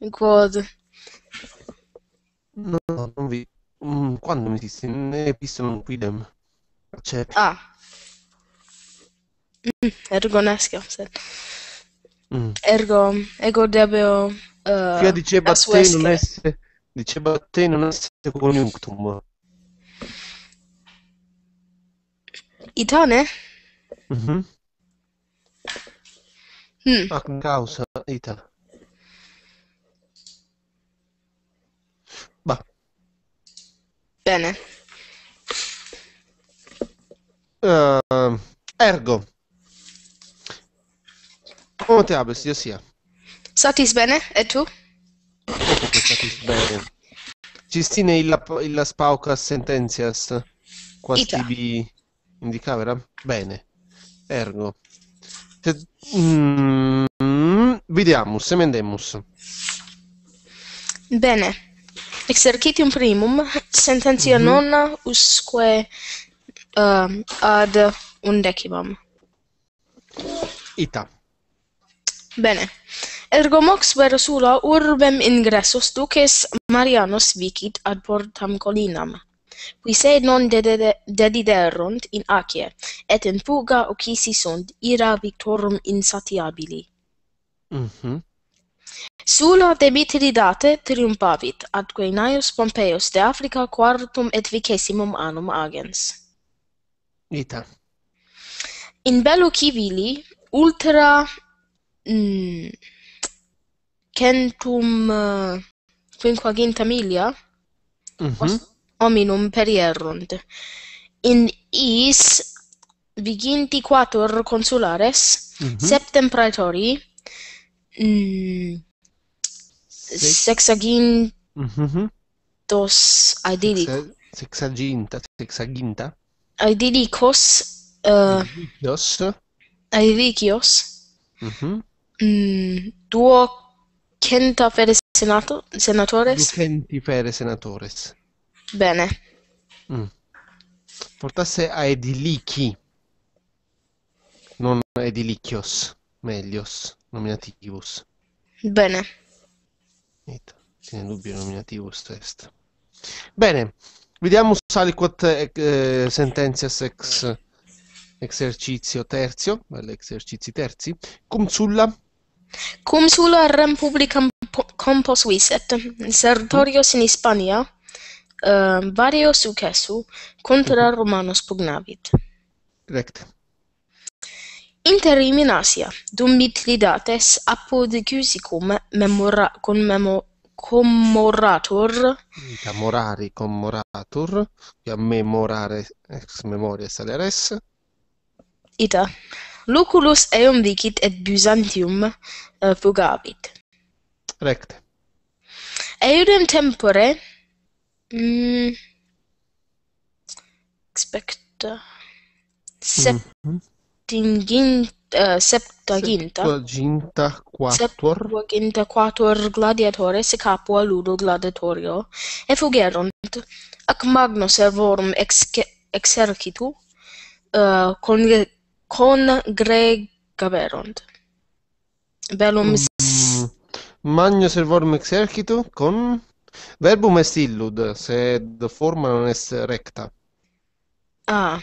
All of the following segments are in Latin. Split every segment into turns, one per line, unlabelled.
in quote. No, non vi... Mm, quando mi esiste? Ne
un quidem. Cioè...
Ah. Mm, ergo nesca, mm. Ergo, ego debeo... Uh, eh, Fia diceva te non
essere... Diceva te non essere coniunctum. Itone? Mhm. Mm. mm. A causa, Ita. Bene. Uh, ergo. Come ti abis, io sia.
Satis bene, e tu?
Satis bene. Cistine illa, illa spaucas sententias, quas Ita. tibi indicavera? Bene. Ergo. Te, mm, vidiamus, emendemus.
Bene. exercitium primum sententia mm -hmm. nona usque uh, ad undecimum ita bene ergo mox vero sulla urbem ingressus duces marianus vicit ad portam collinam qui se non dediderunt in acie et in fuga occisi sunt ira victorum insatiabili mhm mm Sula de date triumpavit, ad Gainaius Pompeius de Africa quartum et vicesimum annum agens. Ita. In bello civili, ultra mm, centum uh, quinquaginta milia, mm -hmm. hominum perierunt. In is viginti quator consulares, mm -hmm. septem praetori, mm, sexagin mm-hmm. idílicos.
Sexaginta, sexaginta.
Idílicos. Uh, eh, dos. Idílicos. Mm-hmm. Mm, duo quenta fere senato, senatores.
Ducenti fere senatores. Bene. Mm. Portasse a edilichi. Non edilichios, meglios, nominativus. Bene finita. Tiene dubbio il nominativo stest. Bene, vediamo saliquat eh, eh sententias ex esercizio terzio, esercizi terzi, cum sulla
cum sulla rem publicam compos viset, sertorios in Hispania, uh, eh, varios successu, contra mhm. Romanos pugnavit. Recte. Interim in Asia, dum mitlidates apud cusicum memora con memo commoratur
commorari commoratur memorare ex memoria saleres
ita luculus eum vicit et byzantium uh, fugavit recte eorum tempore mm, expecta sep mm -hmm septinginta, eh, septaginta,
septaginta quattuor,
septaginta quattuor gladiatores capua ludo gladiatorio, e fugerunt, ac magno servorum ex, exercitu, uh, con, con greg gaverunt. Velum mm.
Magno servorum exercitu con verbum est illud sed forma non est recta.
Ah.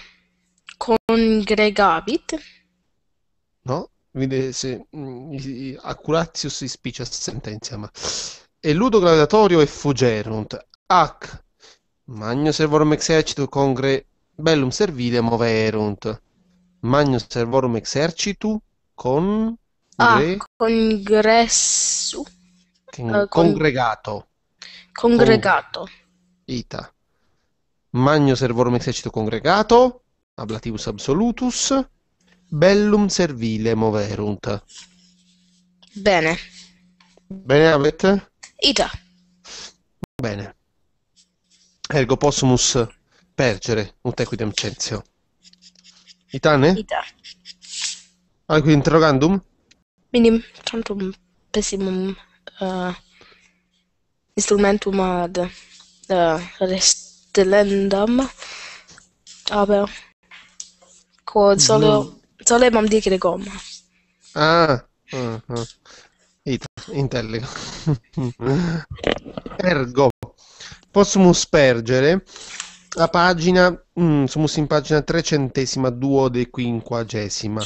congregavit?
No, vide se mm, accuratio si spicia sententia, ma e ludo gladiatorio e fugerunt ac magno servorum exercitu congre bellum servile moverunt magno servorum exercitu con ah,
congressu
con, uh, congregato
congregato con,
ita magno servorum exercitu congregato ablativus absolutus, bellum servile moverunt. Bene. Bene Avet? Ita. Bene. Ergo possumus pergere ut equidem censio. Itane? Ita. Alquid interrogandum?
Minim tantum pessimum uh, instrumentum ad uh, restelendam aber solo, solo mm. imam dikiligom.
Ah, ah, ah. It, intelligo. Ergo, possiamo spergere la pagina, mm, siamo in pagina trecentesima, duode quinquagesima.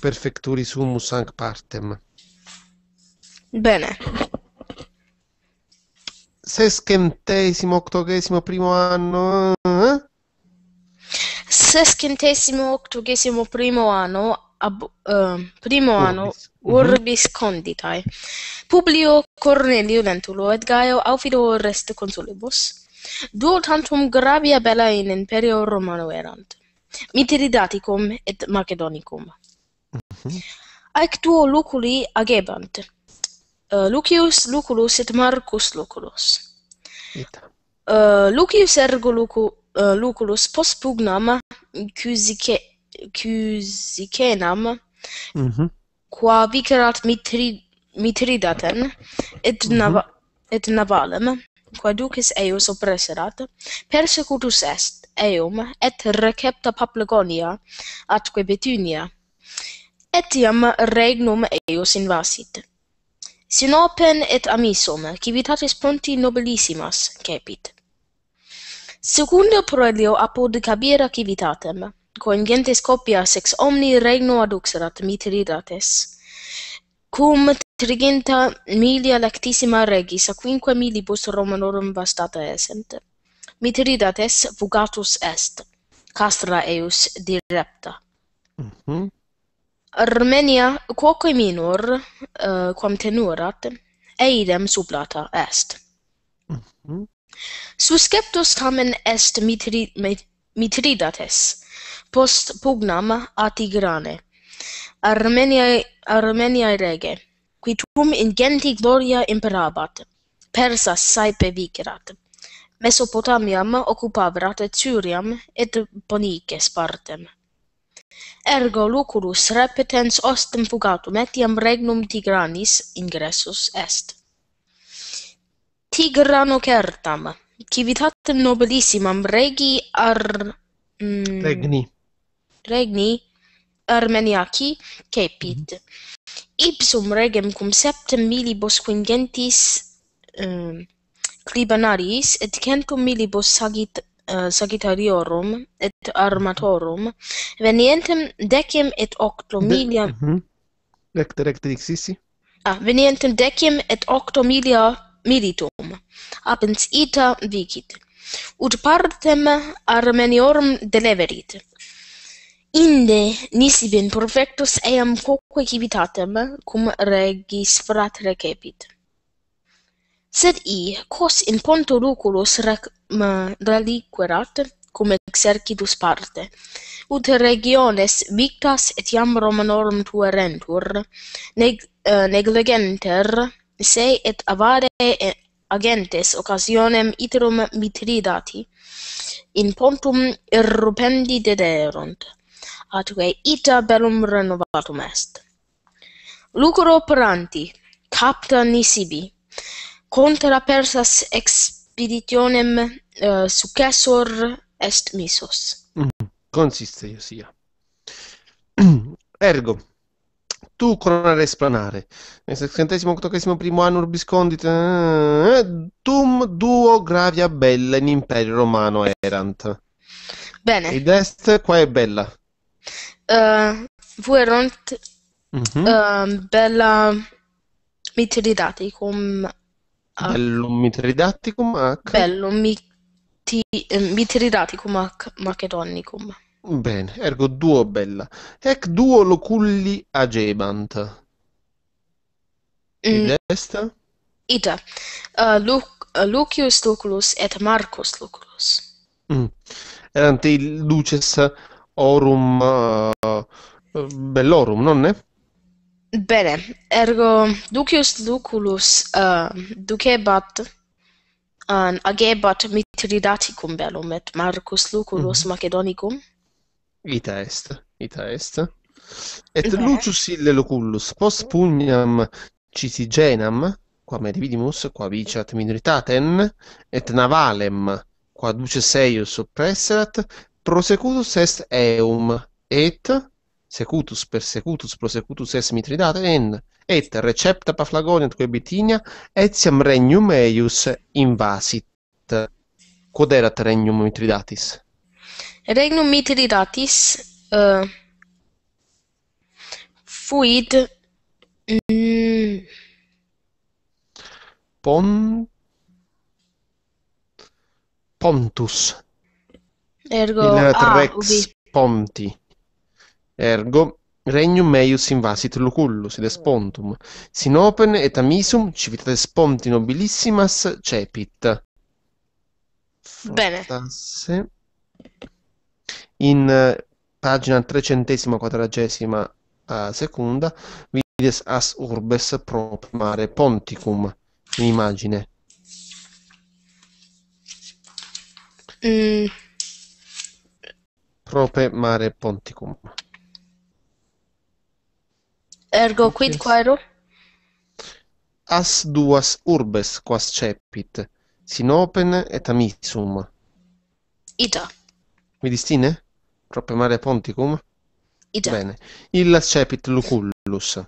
Perfecturi sumus anc partem. Bene. Sescentesimo, ottocesimo, primo anno... Eh?
sescentesimo octogesimo primo anno ab uh, primo urbis. anno mhm. urbis mm -hmm. conditae publio cornelio lentulo et gaio aufido rest consulibus duo tantum gravia bella in imperio romano erant mitridaticum et macedonicum mm -hmm. aec luculi agebant uh, lucius luculus et marcus luculus uh, lucius ergo lucu Eh, luculus post pugnam cusique cusicenam mhm mm qua vicerat mitri mitridaten et mm -hmm. et navalem qua ducis eius oppresserat persecutus est eum et recepta paplegonia atque betunia et iam regnum eius invasit sinopen et amisum civitatis ponti nobilissimas capit Secundo proelio apud cabira civitatem, quam gentes copias ex omni regno aduxerat mitridates, cum triginta milia lectissima regis, a quinque milibus romanorum vastata esent. Mitridates fugatus est, castra eus direpta. Mm -hmm. Armenia, quoque minor, uh, quam tenurat, eidem sublata est. Mm -hmm. Susceptus tamen est mitri, Mitridates, post pugnam a Tigrane, Armeniae, Armeniae rege, qui tum in genti gloria imperabat, Persas saepe vicerat, Mesopotamiam occupaverat Syriam, et Ponices partem. Ergo Lucullus repetens ostem fugatum etiam regnum Tigranis ingressus est tigrano certam civitatem nobilissimam regi ar mm, regni regni armeniaci capit mm. ipsum regem cum septem milibus quingentis um, clibanaris et centum milibus sagit uh, eh, sagittariorum et armatorum venientem decem et octo De milia
mm -hmm. recte recte dixisi
ah venientem decem et octo milia militum apens ita vigit ut partem armeniorum deleverit inde nisi ben perfectus eam quoque civitatem cum regis fratre capit sed i quos in ponto luculus rec ma reliquerat cum exercitus parte ut regiones victas et iam romanorum tuerentur neg eh, neglegenter se et avare eh, agentes occasionem iterum mitridati in pontum irrupendi dederunt atque ita bellum renovatum est lucro operanti capta nisibi contra persas expeditionem uh, successor est missus
mm -hmm. consiste iosia ergo tu coronare esplanare. Nel sessantesimo primo anno Urbiscondit, eh, tum duo gravia bella in imperio romano erant. Bene. Ed est, qua è bella.
Uh, eh, fuerunt mm-hmm. Ehm, uh, bella mitridaticum. Uh,
bellum mitridaticum H.
Bellum mit- eh, mitridaticum H macedonicum.
Bene, ergo duo bella. Ec duo loculli agebant. Id mm. est?
Ida. Uh, Luc uh, Lucius Lucullus et Marcus Lucullus.
Mm. Erant il duces orum uh, bellorum, non
Bene, ergo Lucius Lucullus uh, ducebat an uh, agebat mitridaticum bellum et Marcus Lucullus mm-hmm. Macedonicum.
Ita est, ita est. Et ita lucius est? ille loculus, post pugnam cisigenam, qua medividimus, qua viciat minoritatem, et navalem, qua duces eius oppresserat, prosecutus est eum, et secutus persecutus prosecutus est mitridate en et recepta paflagoniat quae bitinia etiam regnum eius invasit quod erat regnum mitridatis
Regnum mitridatis uh, fuit mm,
pon pontus
ergo a ah, rex ubi.
ponti ergo regnum meius invasit lucullus de spontum sinopen et amisum civitate sponti nobilissimas cepit Fortasse. bene In eh, pagina trecentesima quadragesima uh, eh, seconda, vides as urbes mare ponticum, in immagine. Mm. Prope mare ponticum.
Ergo quid quaero?
As duas urbes quas cepit, Sinopene et Amisum. Ita. Medistine? Troppe mare ponticum? Ida. Bene. Illa cepit lucullus.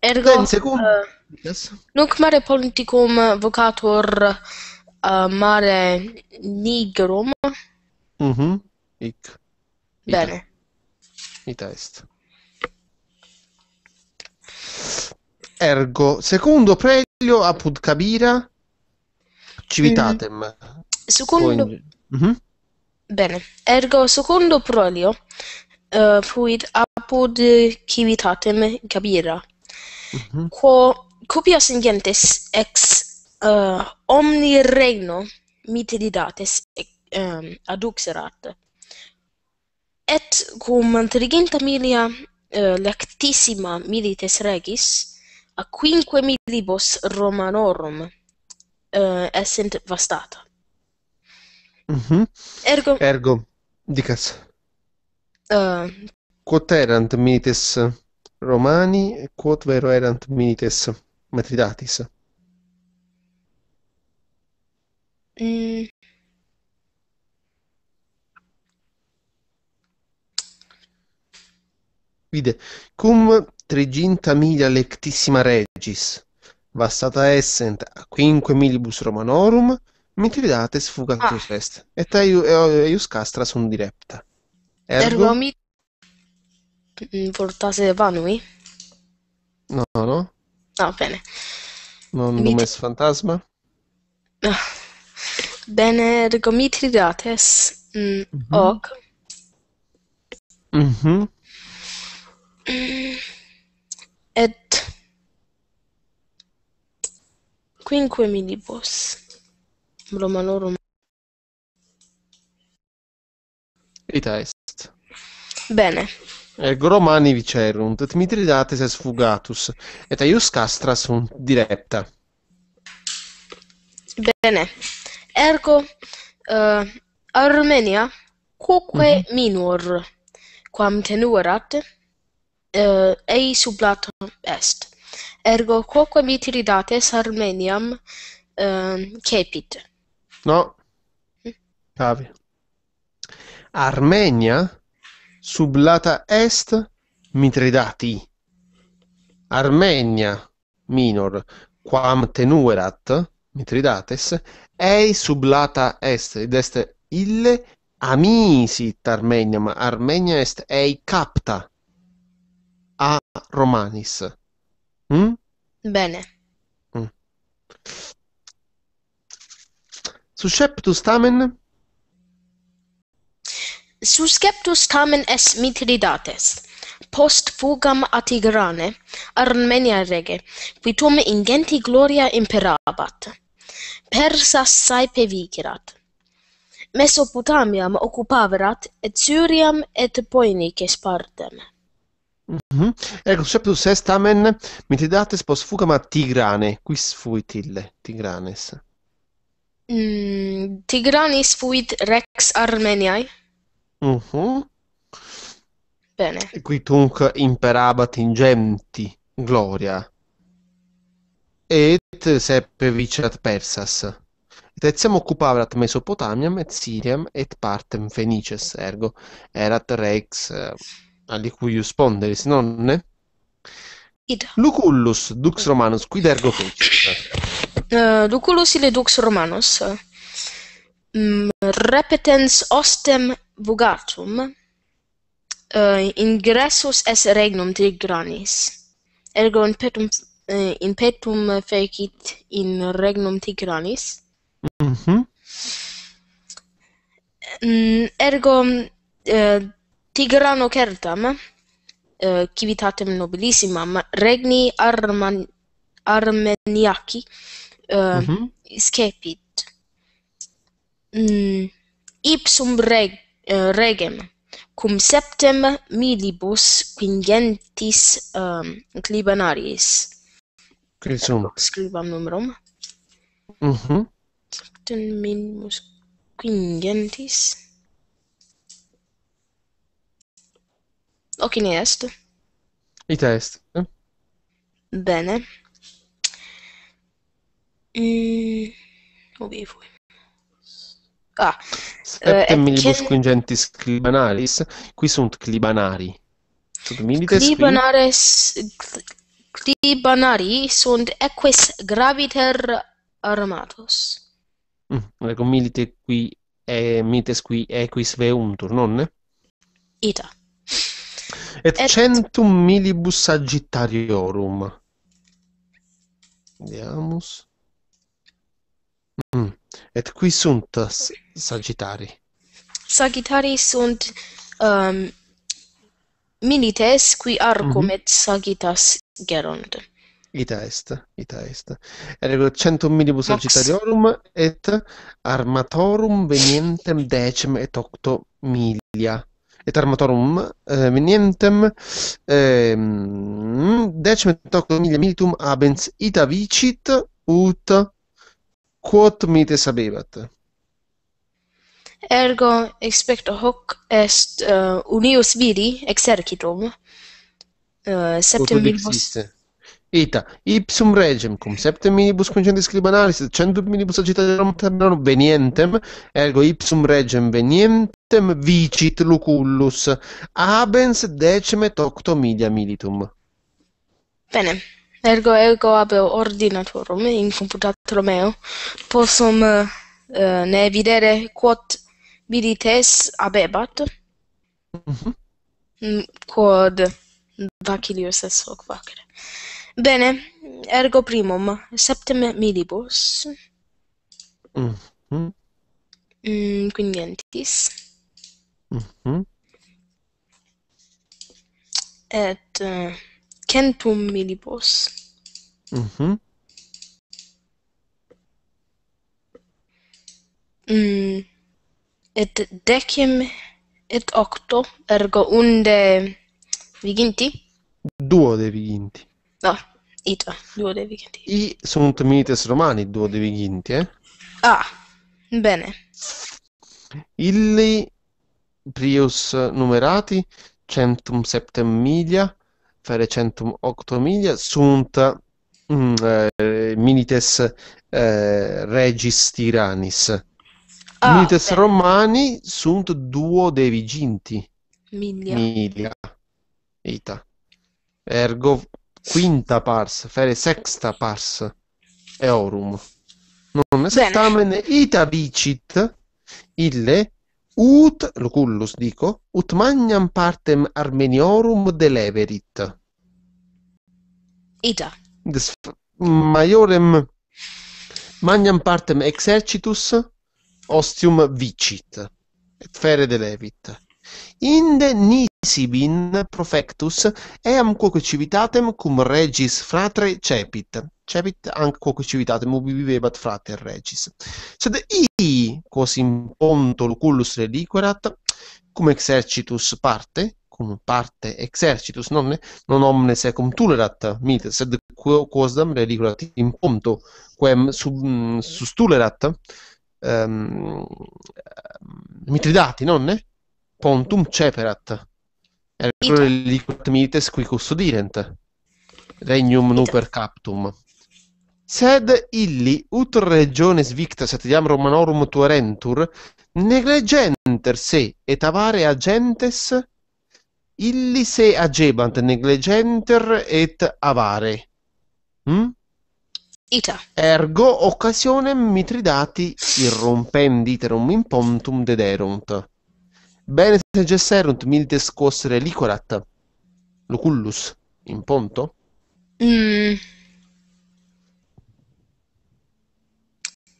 Ergo, Pensecum... Uh, eh, nunc mare ponticum vocator uh, eh, mare nigrum. Mm
mm-hmm. -hmm. Ic. Bene. Ita est. Ergo, secondo prelio apud cabira mm. civitatem. Mm.
Secondo... In... Mm -hmm. Bene, ergo secundo prolio, uh, eh, fuit apud civitatem Gabira, mm -hmm. quo copias ingentes ex uh, omni regno mitididates ec, um, aduxerat, et cum intelligenta milia uh, eh, lectissima milites regis, a quinque milibus romanorum uh, essent vastata.
Mm-hmm. Ergo... Ergo, dicas.
Uh. Eh.
Quot erant milites Romani, quot vero erant milites Metridatis? Mm. Vide, cum triginta milia lectissima regis, vastata essent a quinque milibus Romanorum, Mitridate sfugat ah. est, et eius oh, castra sunt direpta.
diretta. Ergo mi... Portase vanui? No, no. No, ah, bene.
Non Mit... numes fantasma?
No. Ah. Bene, ergo mitridates mm, mhm. Mhm. mm -hmm. Mm -hmm. Et quinque minibus. Romanorum.
Ita est. Bene. Ergo Romani vicerunt, et mitridates es fugatus, et aius castra sunt directa.
Bene. Ergo, uh, Armenia, quoque mm -hmm. minor, quam tenuerat, uh, ei sublat est. Ergo, quoque mitridates Armeniam uh, eh, capit.
No. Cavi. Armenia, sublata est, Mitridati. Armenia, minor, quam tenuerat, Mitridates, ei sublata est, ed est ille amisit Armenia, ma Armenia est ei capta a Romanis. Mm? Bene. Mm. susceptus tamen
susceptus tamen est mitridates post fugam a tigrane armenia rege qui tome in genti gloria imperabat Persas saepe vicerat. mesopotamiam occupaverat et syriam et poenices partem.
Mm -hmm. Ego, septus est, amen, mitidates post fugam a tigrane, quis fuit ille, tigranes?
Mm, Tigranis fuit rex Armeniae.
Uh-huh. Mhm. Bene. E qui tunc imperabat ingemti gloria. Et seppe vicerat Persas. Et etiam occupavrat Mesopotamiam et Siriam et partem Fenices, ergo erat rex eh, cui ponderis, nonne? Id. Lucullus, dux Romanus, quid ergo fecit?
Eh, Luculus ile dux Romanus mm, repetens ostem vulgatum eh, ingressus est regnum Tigranis ergo in petum eh, in petum facit in regnum Tigranis mhm mm ergo Tigrano certam civitatem nobilissimam regni arman armeniaci uh, uh -huh. mm, ipsum reg, uh, regem cum septem milibus quingentis um, clibanaris quisum scribam numerum mhm uh septem milibus quingentis Ok, ne est.
Ita est. Eh?
Bene. Mm, obivo. Ah, Septem eh, millibus che...
quingentis clibanaris, qui sunt clibanari. Sub milites
clibanares, qui? clibanari sunt equis graviter armatos.
Mm, ecco, milite qui, E mites qui equis veuntur, nonne? Ita. Et, Et centum milibus agitariorum. Vediamo. Mm. Et qui sunt Sagittari?
Sagittari sunt um, milites qui arcum mhm. mm -hmm. et Sagittas gerunt.
Ita est, ita est. Ergo centum minibus Sagittariorum et armatorum venientem decem et octo milia. Et armatorum eh, venientem eh, decem et octo milia militum abens ita vicit ut quot mites habebat.
Ergo expecto hoc est uh, unius vidi exercitum uh, eh, septemibus.
Ita, ipsum regem, cum septem minibus concentri scribanalis, centum minibus agitarum terminum venientem, ergo ipsum regem venientem vicit Lucullus, abens decem octo milia militum.
Bene ergo ego ab ordinatorum in computatorum meo possum uh, ne videre quod vidites abebat mhm. mm quod vacilius est hoc vacere bene ergo primum septem milibus
mhm. mm -hmm.
mm, quingentis mm et uh, centum milibus Mhm. Mm, et decim et octo, ergo unde viginti?
Duo de viginti.
No, ita, duo de viginti. I
sunt mites romani, duo de viginti, eh?
Ah, bene.
Illi prius numerati centum septem milia, fere centum octo milia, sunt Mm, eh, Minites eh, Regis Tiranis.
Ah, Minites beh. Romani
sunt duo de viginti.
Milia.
Ita. Ergo quinta pars, fere sexta pars eorum. Non sextamen ita vicit ille ut, lucullus dico, ut magnam partem armeniorum deleverit. Ita. des maiorem magnam partem exercitus ostium vicit et fere de levit inde nisi bin profectus eam quoque civitatem cum regis fratre cepit cepit anc quoque civitatem ubi vivebat frate regis sed i quos in ponto luculus reliquerat cum exercitus parte cum parte exercitus non, non omnes ecum tulerat mites sed quosdam reliculat in punto quem sub, mm, sustulerat um, ehm, Mitridati, nonne? Pontum ceperat. Ergo reliculat mites qui custodirent. Regnum nuper captum. Sed illi, ut regiones victas et iam Romanorum tuerentur, negligenter se et avare agentes illi se agebant negligenter et avare Mm? Ita. Ergo occasionem Mitridati irrompendo iterum in pontum dederunt. Bene se gesserunt milites quossere licorat. Lucullus in ponto?
Mm.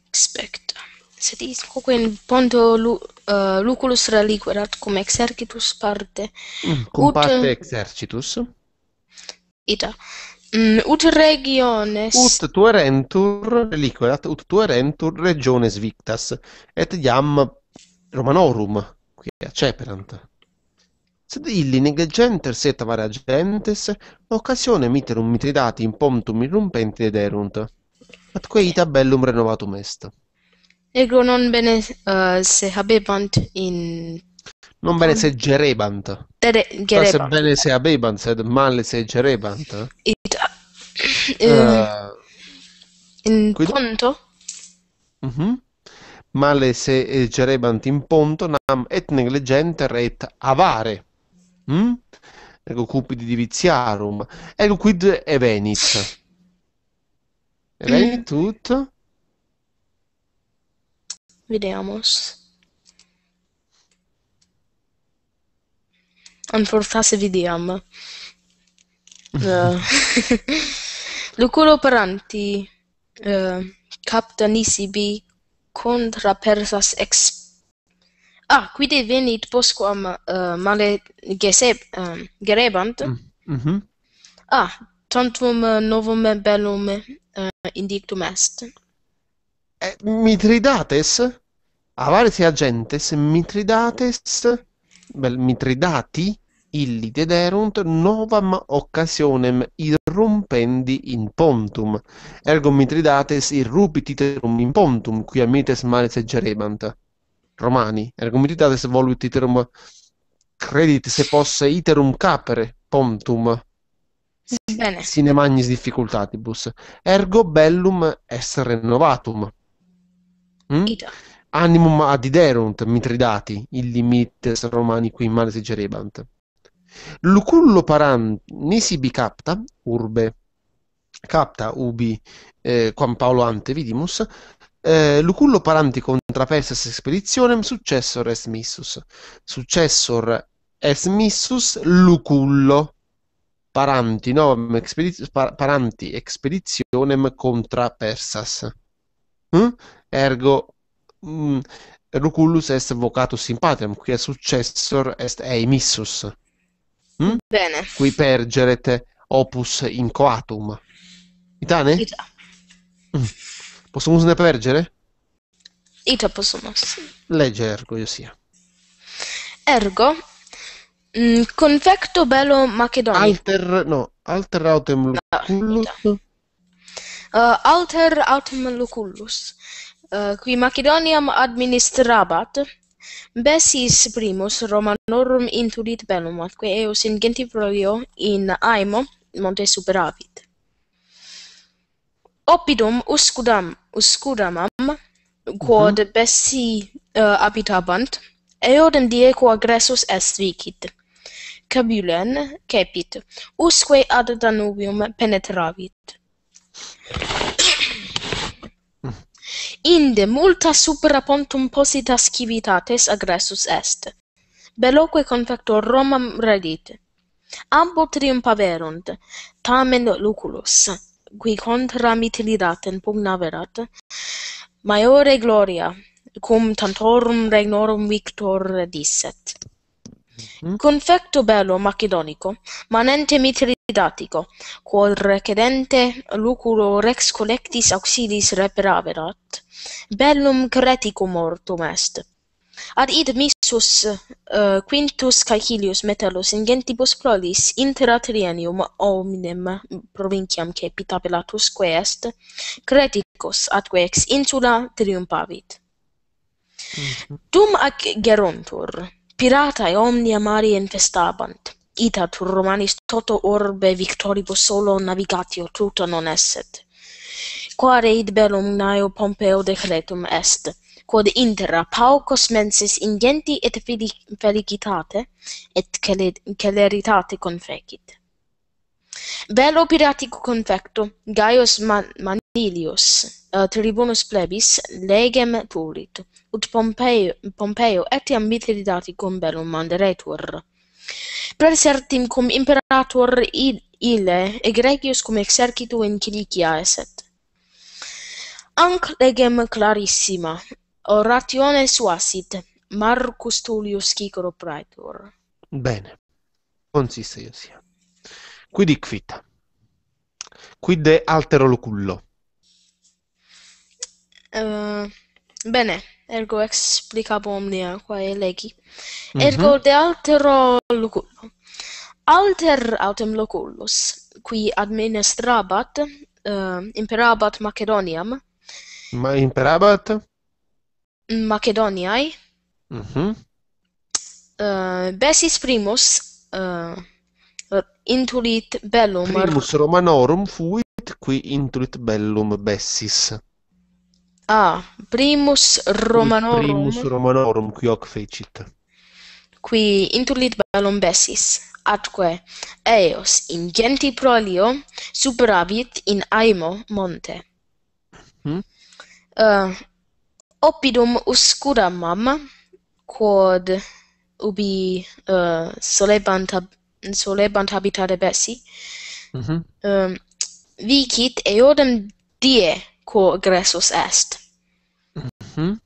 Aspetta. Sedis quoque in ponto lu, uh, Lucullus reliquerat cum exercitus parte. Mm, cum Ut... parte
exercitus.
Ita. Mm, ut regiones. Ut
tuerentur reliquerat, ut tuerentur regiones victas, et iam Romanorum, qui a Ceperant. Sed illi negligenter set varia gentes, occasione miterum mitridati in pontum irrumpenti ed erunt. atque ita bellum renovatum est.
Ego non bene uh, se habebant in... Non bene se
gerebant. Dere, gerebant. Se bene se habebant, sed male se gerebant.
It eh, eh, in quindi... Ponto?
Mm-hmm. Male se gerebant eh, in Ponto, nam et negligenter et avare. Mm? Ego cupidi diviziarum. Ego quid evenit.
Evenit mm. ut? Videamos. Anfortas vidiam. uh. Luculo operanti uh, eh, capta contra persas ex Ah, quide venit posquam uh, eh, male gesep, um, eh, gerebant? Mm -hmm. Ah, tantum uh, novum bellum uh, indictum est.
Eh, mitridates? Avaris agentes, mitridates? Bel, mitridati? Mitridati? illi dederunt novam occasionem irrumpendi in pontum, ergo Mitridates irrupit iterum in pontum, qui amites male seggerebant. Romani, ergo Mitridates voluit iterum credit se posse iterum capere pontum. Bene. Sine magnis difficultatibus. Ergo bellum est renovatum. Mm? Hm? Animum adiderunt Mitridati, illimites Romani qui male seggerebant. Lucullo param nisibi capta, urbe, capta ubi eh, quam Paolo ante vidimus, eh, Lucullo paranti contra persas expeditionem successor est missus. Successor est missus Lucullo paranti novam expediz- par- paranti expeditionem contra persas. Mm? Hm? Ergo mm, Lucullus est vocatus in qui quia successor est ei missus. Mm? Bene. Qui pergeret opus in coatum. Itane? Ita. Mm. Possumus ne pergere?
Ita possumus.
Legge ergo, io sia.
Ergo, mh, mm, convecto bello macedonico.
Alter, no, alter autem lucullus.
uh, alter autem lucullus. Uh, qui Macedoniam administrabat Bessis primus Romanorum intulit bellum, atque eos in gentifolio in aemo monte superavit. Oppidum uscudam, uscudamam, quod mm -hmm. Bessi uh, eh, abitabant, eodem die qua est vicit. Cabulen capit, usque ad Danubium penetravit inde multa supra pontum posita scivitates aggressus est. belloque contractor Romam redit, ambo trium paverunt, tamen luculus, qui contra mitilidaten pugnaverat, maiore gloria, cum tantorum regnorum victor disset. Mhm. Confecto bello macedonico, manente mitri didatico, quod recedente lucuro rex collectis auxilis reperaverat, bellum creticum mortum est. Ad id misus uh, eh, quintus caecilius metellus in gentibus prolis intera omnem provinciam capita pelatus que est, creticus atque ex insula triumpavit. Mm -hmm. Dum ac geruntur, Piratae omnia mari infestabant. Ita tur Romanis toto orbe victoribus solo navigatio tuta non esset. Qua reid belum naeo Pompeo decretum est, quod intera paucos mensis ingenti et felicitate et celeritate confecit. Velo piratico confecto, Gaius Manilius, uh, eh, tribunus plebis legem pulit, ut Pompeo, Pompeo etiam mitilidati cum bellum manderetur. Presertim cum imperator ile egregius cum exercitu in Cilicia eset. Anc legem clarissima oratione suasit Marcus Tullius Cicero praetor.
Bene. Consiste io sia. Quid quita. Quid altero locullo.
Eh, bene, ergo explicabo omnia quae legi. Mhm. Ergo mm -hmm. de altero luculo. Alter autem loculus, qui administrabat, uh, eh, imperabat Macedoniam.
Ma imperabat?
Mm, Macedoniae. Mm -hmm. uh, Besis primus, uh, intulit bellum primus
romanorum fuit qui intulit bellum besis.
A ah, primus romanorum Qui primus
romanorum qui hoc fecit
Qui intulit ballon bassis atque eos in genti prolio superabit in aimo monte Hm uh, Oppidum oscura mamma quod ubi uh, solebant solebant habitare de bassi Mhm mm Vicit eodem die quo aggressus est.
Mhm. Mm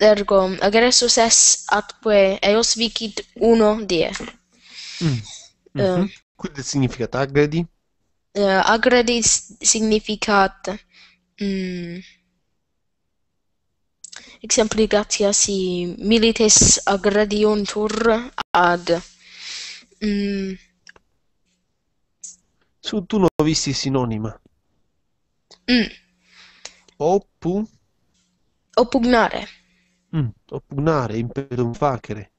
Ergo aggressus est atque eos vicit uno die.
Mhm. Mm uh, Quid significat agredi?
Uh, eh, agredi significat mm, Exempli gratia si milites agrediuntur ad mm,
Su tu no visti sinonima. Mm. Oppu
Oppugnare.
Hm, mm, oppugnare in per un facere.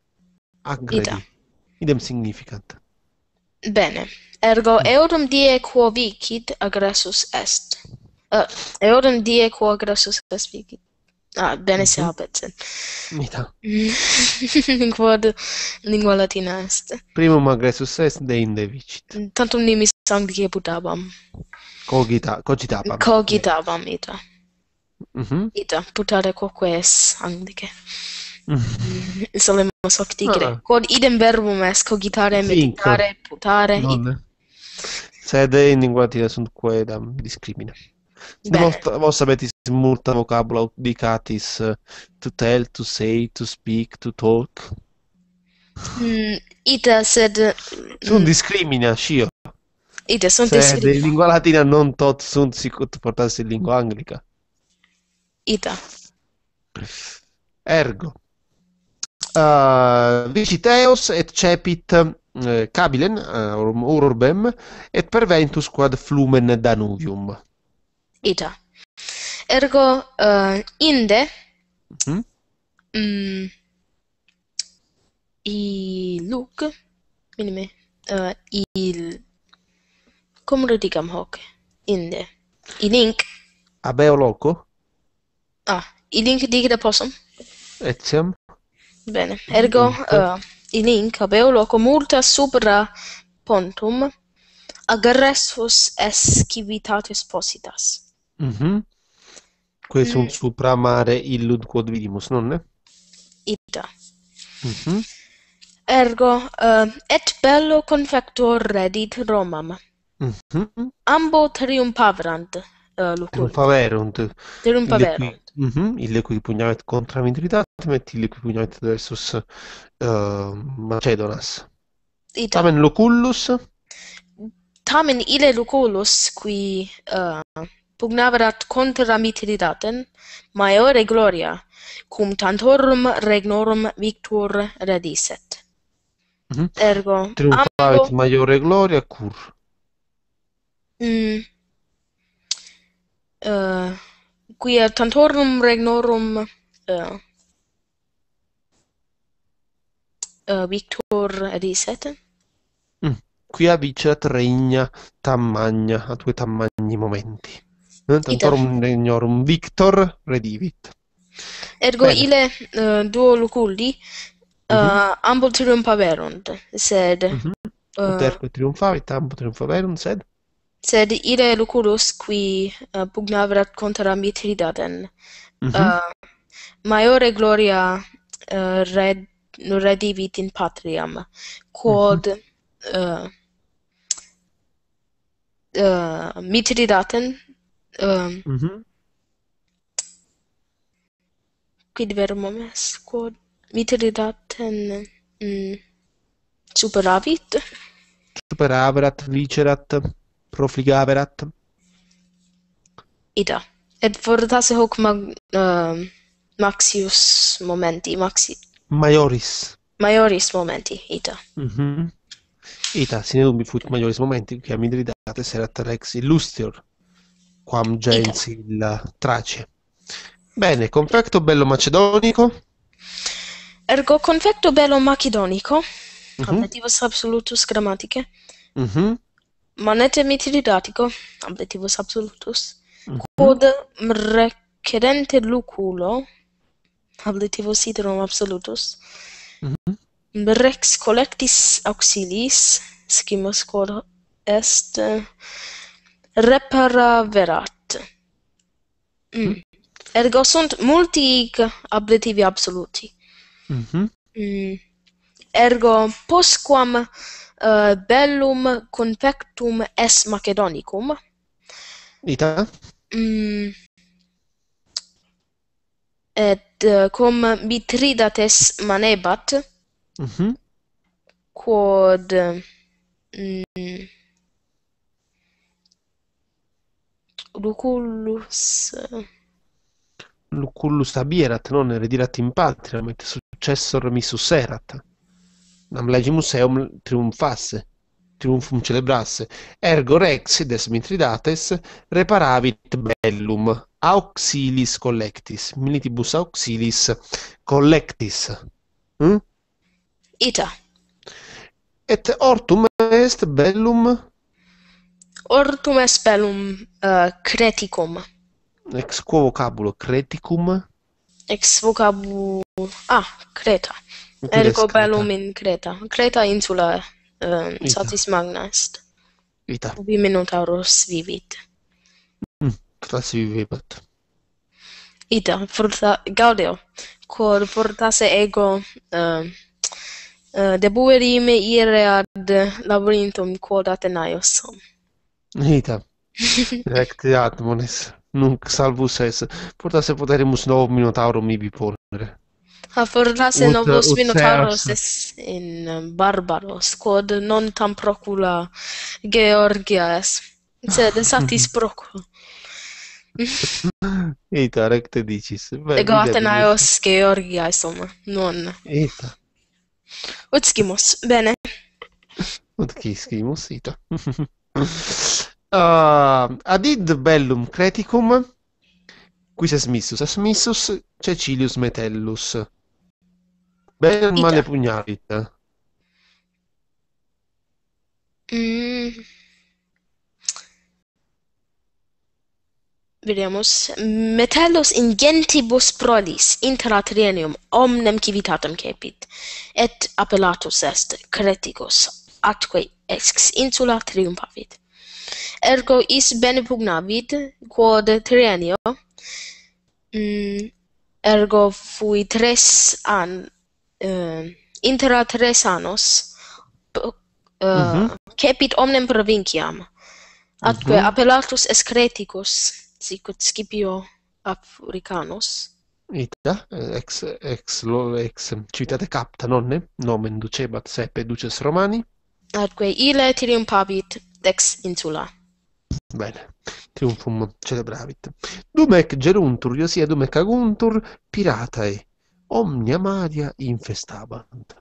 Agredi. Idem significant.
Bene. Ergo mm. eorum die quo vicit aggressus est. Uh, eorum die quo aggressus est vicit. Ah, bene mm -hmm. se habet sen. Mita. Lingua latina est.
Primum aggressus est de inde
vicit. Tantum nimis sanguie putabam.
Cogita, cogitabam.
Cogitabam, ita. Mhm. Ita putare quoque es anglice. Mhm. Solemos hoc tigre. Ah. Quod idem verbum est cogitare, meditare, Cinque. putare.
Non. Sed in lingua tira sunt quedam discrimina. Sed vos, vos abetis multa vocabula dicatis eh, to tell, to say, to speak, to talk.
Mhm. ita sed... Mm,
sunt discrimina, scio.
Ita sunt discrimina. Sed in
lingua latina non tot sunt sicut portas in lingua anglica ita. Ergo. Uh, vicit et cepit eh, cabilen uh, uh, urbem et perventus quad flumen Danuvium.
Ita. Ergo uh, inde mm -hmm. mm, i luc minime uh, il cum redigam hoc inde in link
abeo loco
Ah, i link di da possum? Etiam. Bene, ergo uh, mm, mm. eh, i link ab loco multa supra pontum agressus es civitatis positas. Mhm. Mm
Quae mm. supra mare illud quod vidimus, nonne?
Ita. Mhm. Mm ergo uh, et bello confector redit Romam.
Mhm. Mm
Ambo triumphavrant Uh, locum
faverunt terum paverunt. mhm ille qui pugnavit contra vindictat et ille qui pugnavit adversus uh, macedonas Ita. tamen lucullus?
tamen ille lucullus qui uh, pugnaverat contra mitridaten maior gloria cum tantorum regnorum victor redisset
mhm mm ergo triumphavit maior gloria cur
mm, uh, qui a tantorum regnorum uh, uh, victor ad iset
mm. qui a vicet regna tam magna a tue tam magni momenti tantorum regnorum victor redivit
ergo Bene. ile uh, duo luculi uh, mm -hmm. ambo sed mm -hmm. uh, uterque
triumfavit ambo triumpaverunt sed
sed ire lucurus qui uh, pugnavrat contra mitridaten mm -hmm. uh, maiore gloria uh, red redivit in patriam quod mm -hmm. uh, uh, mitridaten uh, um, mm -hmm. quid verum momes quod mitridaten mm, superavit
superavrat vicerat profligaverat. berätta?
Ida. Edvordase hoc mag, uh, maxius momenti, maxi...
Maioris.
Maioris momenti, ita.
Mm -hmm. Ita, sine dubbi fut maioris momenti, qui amidridate serat rex illustior, quam gens il trace. Bene, confecto bello macedonico.
Ergo confecto bello macedonico, mm -hmm. absolutus grammaticae. Mm -hmm. Manete mitri datico, absolutus. Mhm. Quod recedente luculo, ambetivus iterum absolutus. Mm -hmm. Rex collectis auxilis, scimus quod est repara verat. Mm. Mhm. Ergo sunt multi ambetivi absoluti. Mm -hmm. mm. Ergo posquam uh, bellum confectum est macedonicum ita mm. et uh, cum bitridates manebat mhm quod mm, Lucullus uh,
Lucullus abierat non redirat in patria mit successor missus erat nam legi museum triumfasse, triumfum celebrasse, ergo rex des mitridates reparavit bellum auxilis collectis, militibus auxilis collectis. Hm? Ita. Et ortum est
bellum? Ortum est bellum uh, creticum.
Ex quo vocabulo creticum?
Ex vocabulo... Ah, creta. Ergo bellum in Creta. Creta insula um, satis magna est. Hm, Ita. Ubi minotaurus vivit.
Mm, Cretas vivibat.
Ita, furta, gaudio, cor furtase ego uh, uh, debuerime ire ad labyrinthum quod Atenaeus
Ita, recte atmonis. nunc salvus es, furtase poterimus novum minotaurum ibi ponere.
Ha fornas in obus minotauros es in um, barbaros, quod non tam procula Georgia es. Sed satis procula.
Ita, recte dicis. Ego Atenaeos
Georgia, insomma, non. Ita. Ut scimus, bene.
Ut scimus, ita. uh, ah, adid bellum creticum, quis est missus? Es missus Cecilius Metellus. Bene o male pugnavit?
Mm. Vediamus. Metellus in gentibus prolis inter atrienium omnem civitatem capit, et appellatus est creticus, atque ex insula triumphavit. Ergo is bene pugnavit, quod triennio, mm, ergo fui tres an uh, eh, intera tres annos uh, eh, uh mhm. -huh. capit omnem provinciam atque mhm. uh -huh. appellatus escreticus sic ut Scipio africanus
ita ex ex lo ex citate capta nonne nomen ducebat sepe duces romani
atque ile tirium pavit dex insula
bene triumphum celebravit. Dum ec geruntur, io sia dum ec aguntur, piratae omnia maria infestabant.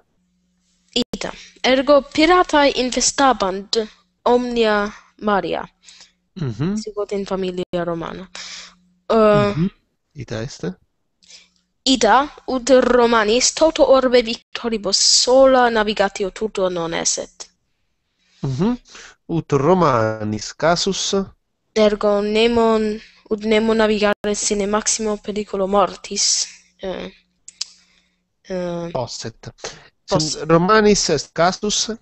Ita, ergo piratae infestabant omnia maria. Mm -hmm. Si vote in familia romana. Uh, mm -hmm. Ita est? Ida, ut romanis, toto orbe victoribus sola navigatio tuto non eset.
Mm -hmm. Ut romanis casus? Uh,
ergo nemo, ut nemo navigare sine maximo pericolo mortis. Eh, eh,
posset. posset. Romanis est castus?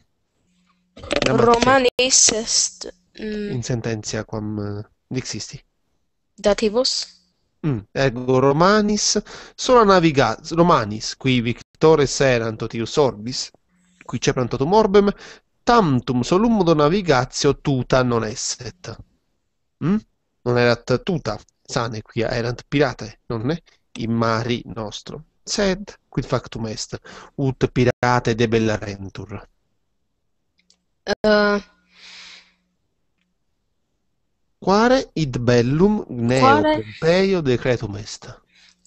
Romanis est... Mm, In
sententia quam eh, dixisti.
Dativus?
Mm, ergo Romanis, sola navigat, Romanis, qui victores eranto totius orbis, qui ceprantotum orbem, tantum solumdo navigatio tuta non esset. Hm? Non era tuta, sane qui erant pirate, non è? In mari nostro. Sed, quid factum est, ut pirate debellarentur?
Uh... Eh.
Quare id bellum neo Quare... Pompeio decretum est?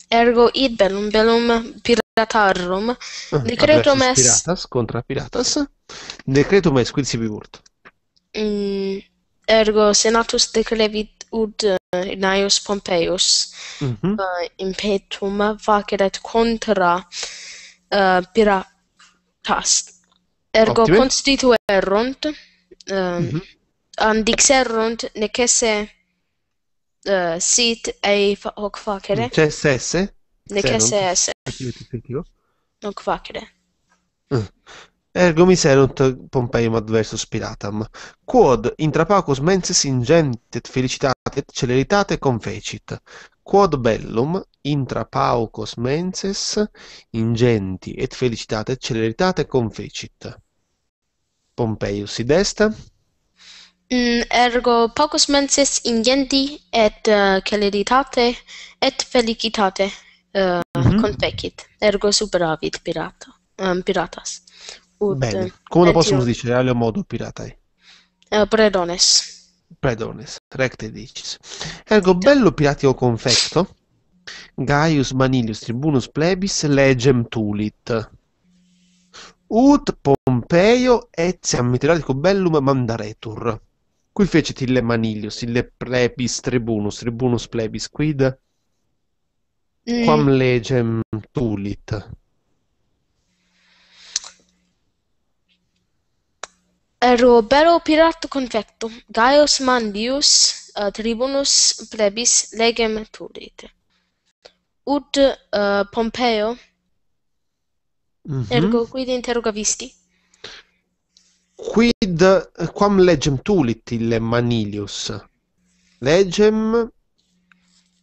Ergo id bellum bellum piratarum ah, decretum est... Piratas
contra piratas. Decretum est quid si vivurt?
Mm ergo senatus declevit ut uh, Gnaeus Pompeius mm -hmm. uh, impetum et contra uh, piratas. Ergo Optimum. constituerunt, uh, mm -hmm. andixerunt necesse uh, sit ei fa hoc facere. Necesse esse. Necesse esse. Hoc facere.
Ergo miserunt Pompeium adversus piratam, quod intra pacus mensis ingentet et celeritate confecit, quod bellum intra paucos menses ingenti et felicitate celeritate confecit. Pompeius si desta.
Mm, ergo paucos menses ingenti et uh, celeritate et felicitate uh, mm -hmm. confecit. Ergo superavit pirata, um, piratas. ut... Bene, come lo possiamo
dire a modo piratai?
Uh, eh, predones.
Predones, recte dicis. Ergo bello piratio confetto, Gaius Manilius tribunus plebis legem tulit. Ut Pompeio etiam mitratico bellum mandaretur. Qui fecit ille Manilius, ille plebis tribunus, tribunus plebis quid? Mm. Quam legem tulit.
bello pirato confecto, Gaius Manlius uh, eh, tribunus plebis legem turit. Ut uh, Pompeo, mm -hmm. ergo quid interrogavisti?
Quid eh, quam legem tulit ille Manilius? Legem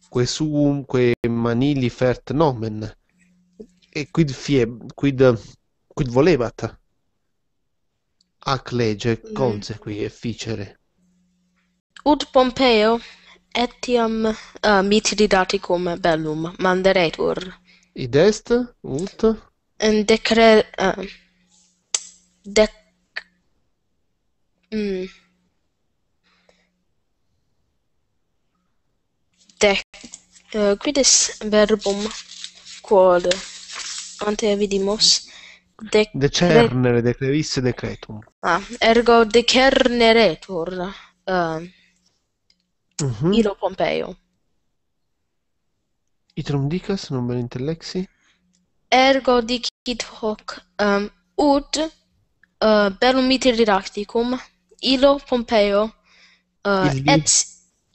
quesumque Manili fert nomen. E quid fie, quid, quid volebat? ac lege mm. consequi efficere.
Ut Pompeo etiam uh, eh, mitididati cum bellum manderetur.
Id est, ut?
In decre... Uh, dec... Mm. Dec... Uh, eh, quid est verbum quod ante vidimus? Mm. de- decernere,
decrevisse, decretum.
Ah, ergo decerneretur uh, ehm, uh-huh. Mhm. Ilo Pompeio.
Itrum dicas, non ben intellexi?
Ergo dicit hoc um, ut uh, bellum itiridacticum Ilo Pompeio uh, eh, Ili et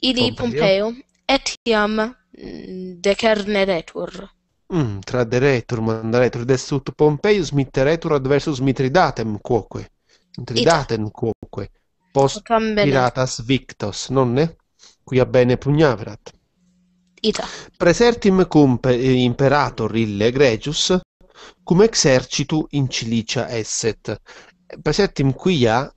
Ili Pompeio,
Pompeio et iam mm, decerneretur.
Mm, traderetur, mandaretur, des Pompeius mitteretur adversus mitridatem quoque. Mitridatem quoque. Post
piratas
victos, nonne? Quia bene pugnaverat. Ita. Presertim cum eh, imperator ille gregius, cum exercitu in Cilicia esset. Presertim quia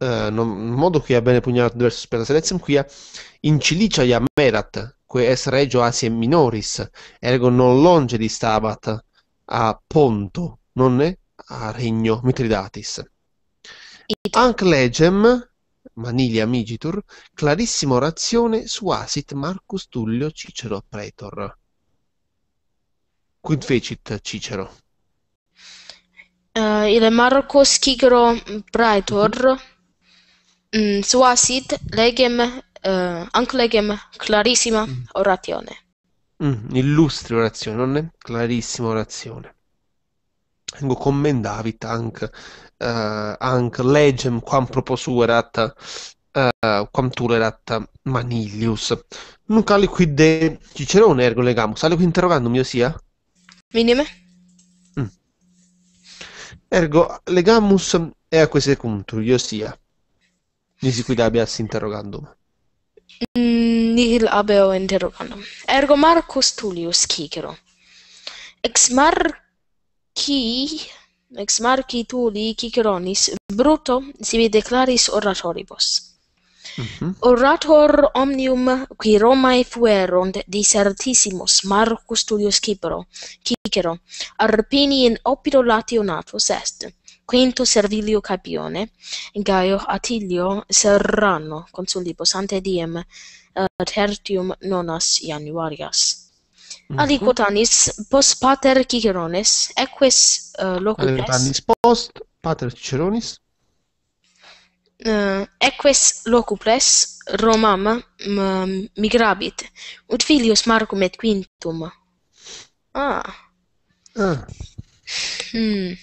in eh, modo che ja bene pugnato punjarat në diverse për të selecëm, ku ja merat, ku es regio Asie minoris, ergo non longe di stabat a Ponto, non nonne a regno Mitridatis. Anc legem, Manilia Migitur, clarissima orazione su asit Marcus Tullio Cicero praetor Quid fecit Cicero?
Uh, il Marcus Cicero Pretor Mm, sua sit legem, eh, anc legem clarissima mm. orazione.
Mm, illustri orazione, non è? Clarissima orazione. Vengo commendavit anche, eh, anc legem quam proposuerat Uh, quam tulerat manilius. qui de Cicerone ergo legamus, sale qui interrogando io sia?
Minime. Mm.
Ergo legamus e a questo punto, io sia. Nisi quid abeas interrogandum.
Mm, nihil abeo interrogandum. Ergo Marcus Tullius cicero. Ex marci ex marci Tulli ciceronis bruto sibi declaris oratoribus. Mm -hmm. Orator omnium qui Romae fuerunt desertissimus Marcus Tullius Cicero, arpini in opido latio natus est. Quinto Servilio Capione, Gaio Atilio Serrano, consulibus ante diem uh, tertium nonas januarias. Mm Aliquotanis post pater Ciceronis, equis uh, eh, locum est... Aliquotanis
post pater Ciceronis?
Uh, eh, equis locupres Romam mm, migrabit, ut filius Marcum et Quintum. Ah. Ah. Hmm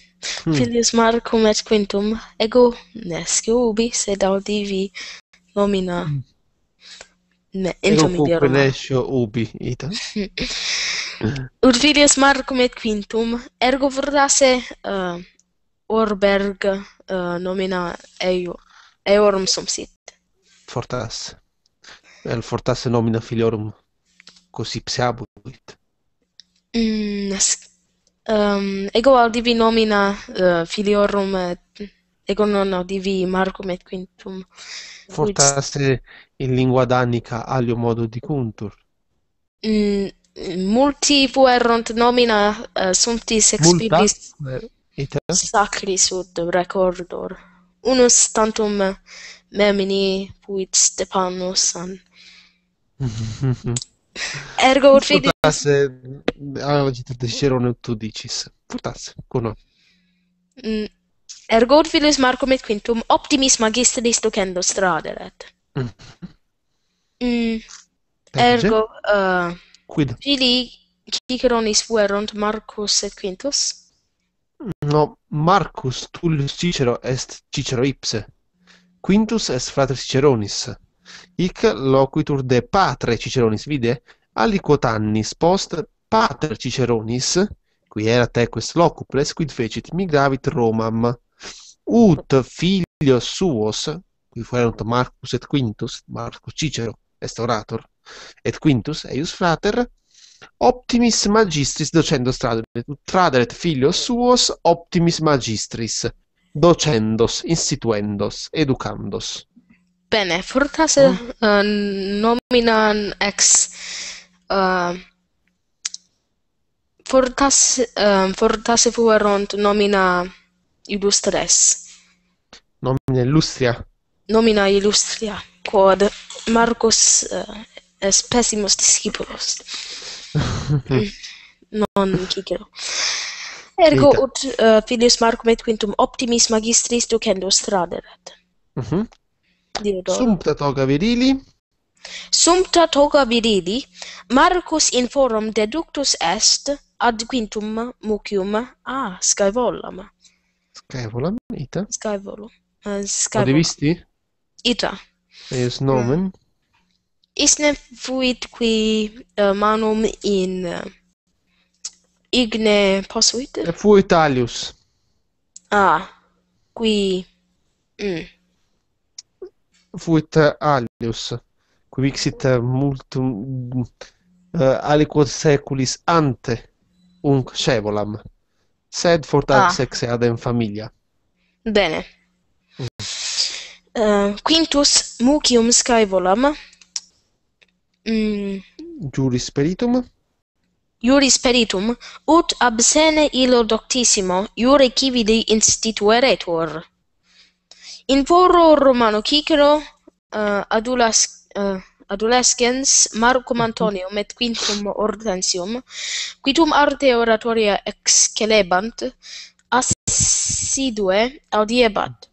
hmm. filius Marcum et quintum ego nesque ubi sed audivi nomina hmm. ne intum ego ideorum.
Ego ubi, ita.
Ut filius Marcum et quintum ergo vordase uh, orberg uh, nomina eio eorum sum sit.
Fortas. El fortasse nomina filiorum cosi psiabuit.
Mm, nesque um, ego al divi nomina uh, filiorum et ego non no, divi marcum et quintum fortasse
in lingua danica alio modo dicuntur
mm, multi fuerunt nomina uh, sumptis ex Multa? bibis sacri sud recordor unus tantum memini fuit stepanus an Ergo fidi.
Putasse aveva dite de Jeron tu dicis. Furtasse, cono.
Mm. Ergo fidis Marco met quintum optimis magisteris docendo straderet. Mm. Mm. Ergo uh, quid fidi Ciceronis fuerunt Marcus et Quintus?
No, Marcus Tullius Cicero est Cicero ipse. Quintus est frater Ciceronis. Mm. Hic loquitur de patre Ciceronis, vide? Aliquotannis post pater Ciceronis, qui erat eques locuples, quid fecit migravit Romam, ut filio suos, qui fuerunt Marcus et Quintus, Marcus Cicero, est orator, et Quintus, eius frater, optimis magistris docendo stradere, traderet filio suos optimis magistris, docendos, instituendos, educandos.
bene furtas oh. Mm. uh, nominan ex uh, furtas um, uh, fuerunt nomina illustres
nomina illustria
nomina illustria quod marcus uh, est pessimus discipulos mm. non cicero ergo ut uh, filius marcum et quintum optimis magistris ducendus straderet mhm mm diodoro. Sumpta
toga virili.
Sumpta toga virili, Marcus in forum deductus est ad quintum mucium a ah, scaevolam.
Scaevolam, ita?
Scaevolam. Uh, eh, visti? Ita.
Eus nomen? Uh, mm.
isne fuit qui uh, manum in uh, igne posuit?
Fuit alius.
Ah, qui... Mm
fuit eh, alius qui vixit eh, multum uh, mm, eh, saeculis ante unc cebolam sed fortat ah. sex ad in familia
bene mm. uh, quintus mucium scaevolam mm. juris spiritum juris peritum ut absene illo doctissimo iure civi de instituere In foro romano Cicero uh, eh, adulas uh, eh, adulescens Marcum mhm. Antonium et Quintum Hortensium quitum arte oratoria excelebant assidue audiebat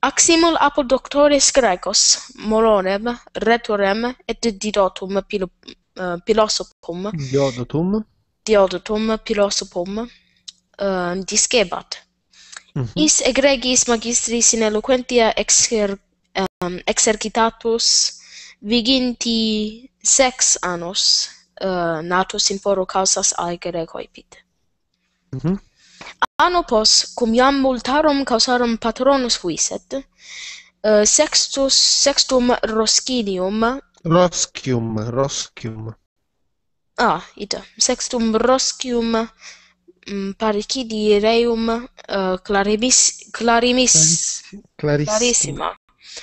Aximul apud doctores Graecos Moronem retorem et didotum pil uh, eh, pilosopum
diodotum
Didotum pilosopum uh, discebat -hmm. Is egregis magistris in eloquentia exer, um, exercitatus viginti sex annos uh, natus in foro causas aegere coipit. Mm -hmm. Anno pos, cum iam multarum causarum patronus fuiset, uh, sextus, sextum roscinium...
Roscium, roscium.
Ah, ita, sextum roscium... Mm, parchi di reum uh, eh, clarimis clarissima,
clarissima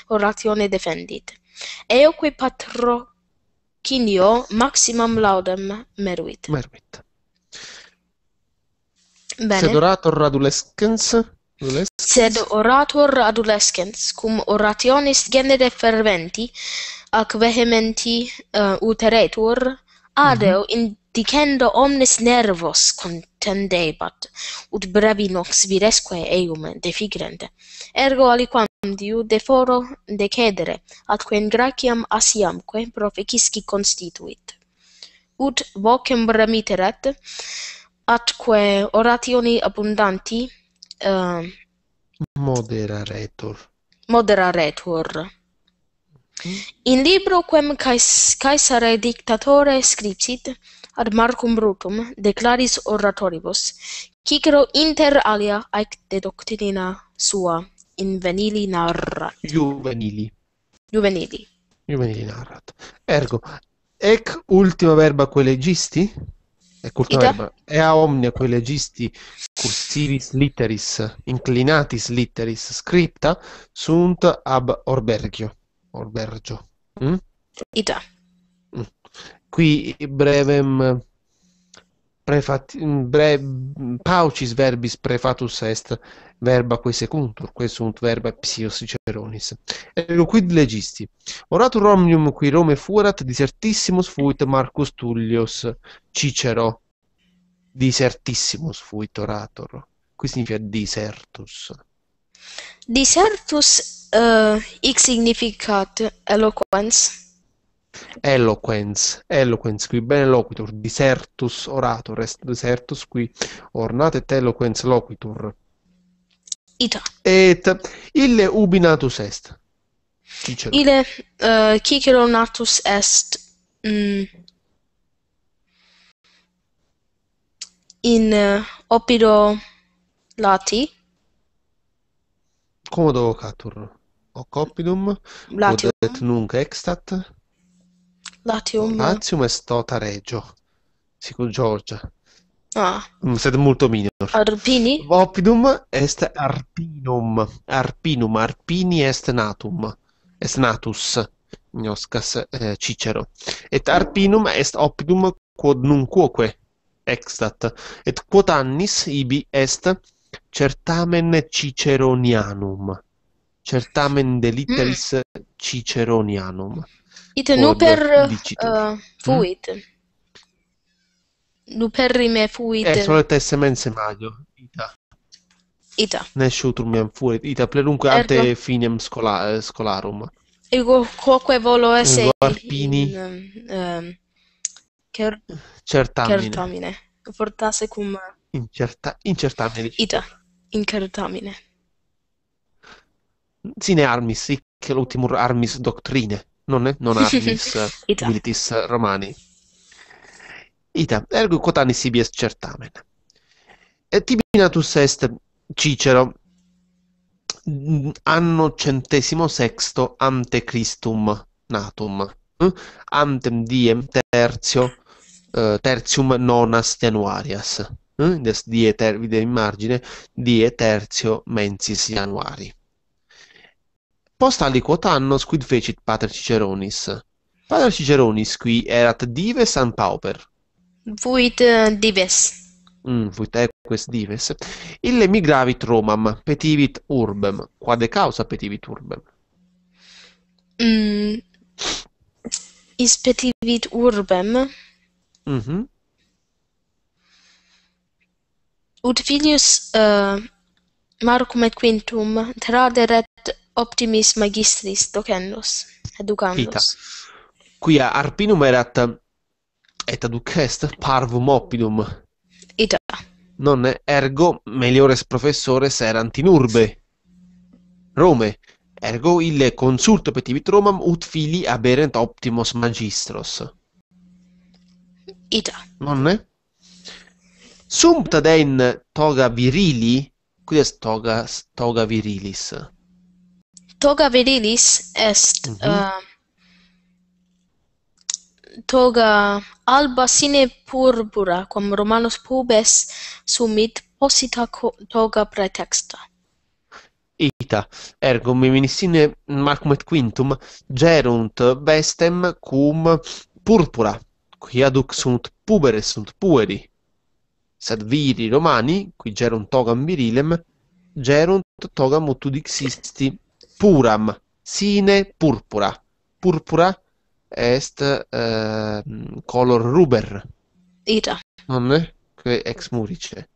oratione defendit eo qui patro quinio maximum laudem meruit meruit bene sed
orator adolescens adolescens
sed orator adolescens cum orationis genere ferventi ac vehementi uh, eh, uteretur adeo mm -hmm. in dicendo omnes nervos contendebat ut brevi nox viresque eum defigrent ergo aliquam diu de foro de in ad quem graciam asiam quem constituit ut vocem remitteret ad quae orationi abundanti uh,
moderaretur
moderaretur mhm. in libro quem caesare dictatore scripsit ad Marcum Brutum declaris oratoribus Cicero inter alia aec de doctrina sua in venili narrat.
Juvenili. Juvenili. Juvenili narrat. Ergo, ec ultima verba quae legisti? E ultima Ita? verba. Ea omnia quae legisti cursivis literis, inclinatis literis scripta, sunt ab orbergio. Orbergio. Mm? Hm? Ita. qui brevem prefat, bre, paucis verbis prefatus est verba quae secuntur, quae sunt verba psios Ciceronis. Ego quid legisti. Oratur omnium qui Rome fuerat disertissimus fuit Marcus Tullius Cicero. Disertissimus fuit orator. Qui significa disertus.
Disertus uh, eh, x significat eloquence
Eloquens, eloquens qui bene loquitur, disertus orator, est desertus qui ornate et eloquens loquitur. Ita. Et ille ubinatus est. Dicelo. Ille
uh, eh, cicero natus est mm, in uh, opido lati.
Comodo vocatur. Oc oppidum, Latium. nunc extat.
Latium. Latium
est tota regio. Sicur Georgia. Ah. Mm, sed molto minor.
Arpini?
Oppidum est Arpinum. Arpinum Arpini est natum. Est natus Gnoscas eh, Cicero. Et Arpinum est oppidum quod nuncque extat. Et quod annis ibi est certamen Ciceronianum. Certamen delitteris mm. Ciceronianum.
It nuper uh, fuit. Mm? Nuperrime fuit. Eh, sono
tes mense magio. Ita. Ita. Nes utrumem fuit. Ita plenunque arte Ergo. finem scola, eh, scolarum.
Ego quoque volo eh, esse Ergo arpini. In, um, um, cer
certamine. Certamine.
Fortase cum...
Incerta, incertamine.
Ita. Incertamine.
Sine armis, sic l'ultimur armis doctrine non, è, non armis militis Romani. Ita, ergo quotani sibies certamen. Et timinatus est Cicero, mm, anno centesimo sexto ante Christum natum, mm? antem diem tertio, eh, tertium nonas januarias, eh, des die ter, vide in margine, die tertio mensis januari. post aliquot annos quid fecit pater Ciceronis. Pater Ciceronis qui erat dives an pauper.
Fuit eh, dives.
Mm, fuit eques dives. Ille migravit Romam, petivit urbem. Quade causa petivit urbem?
Mm, is petivit urbem? Mm -hmm. Ut filius uh, Marcum et Quintum traderet optimis magistris docendos educandos Ita.
quia arpinum erat et aducest parvum oppidum ita non ergo meliores professore serant in urbe rome ergo ille consulto petivit romam ut fili aberent optimos magistros ita non ne sumpta den toga virili quid est toga toga virilis
toga virilis est mm -hmm. uh, toga alba sine purpura cum romanus pubes sumit posita toga pretexta
ita ergo mi minissine marcum et quintum gerunt vestem cum purpura qui aduc sunt pubere sunt pueri sed viri romani qui gerunt togam virilem gerunt togam utudixisti puram sine purpura purpura est uh, color ruber ita nonne que ex murice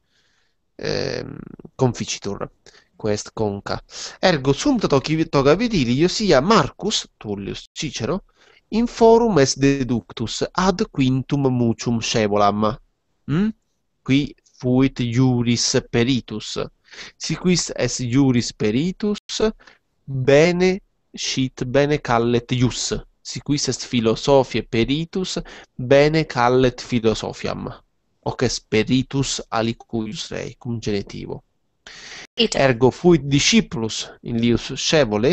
ehm conficitur quest conca ergo sum toto toga vidili io sia marcus tullius cicero in forum est deductus ad quintum mucium scevolam hm qui fuit iuris peritus si quis est iuris peritus bene sit bene callet ius si quis est philosophiae peritus bene callet philosophiam hoc est peritus aliquus rei cum genitivo ergo fuit discipulus in lius scevole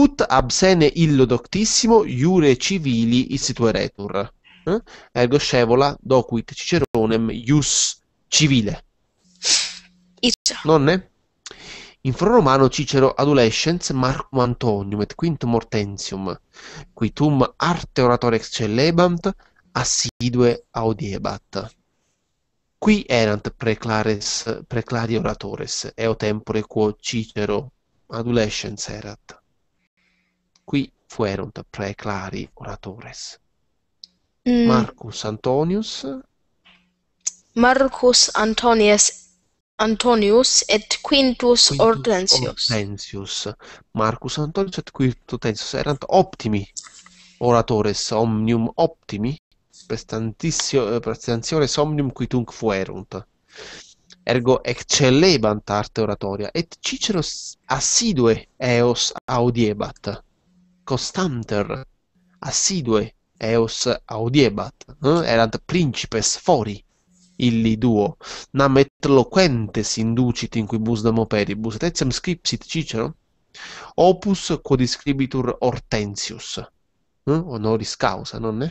ut absene illo doctissimo iure civili instituretur eh? ergo scevola docuit ciceronem ius civile Ito. In foro romano Cicero adolescens Marcum Antonium et quintum Hortensium, qui tum arte oratore excellebant, assidue audiebat. Qui erant preclares, preclari oratores, eo tempore quo Cicero adolescens erat. Qui fuerunt preclari oratores. Mm. Marcus Antonius
Marcus Antonius Antonius et Quintus, Quintus Hortensius.
Hortensius. Marcus Antonius et Quintus Hortensius erant optimi oratores omnium optimi prestantio eh, somnium quitunc fuerunt ergo excelebant arte oratoria et Cicero assidue eos audiebat Costanter assidue eos audiebat eh? erant principes fori illi duo, nam et loquentes inducit in quibus domo peribus, et etiam scripsit Cicero, opus quodiscribitur Hortensius, eh? honoris causa, non è?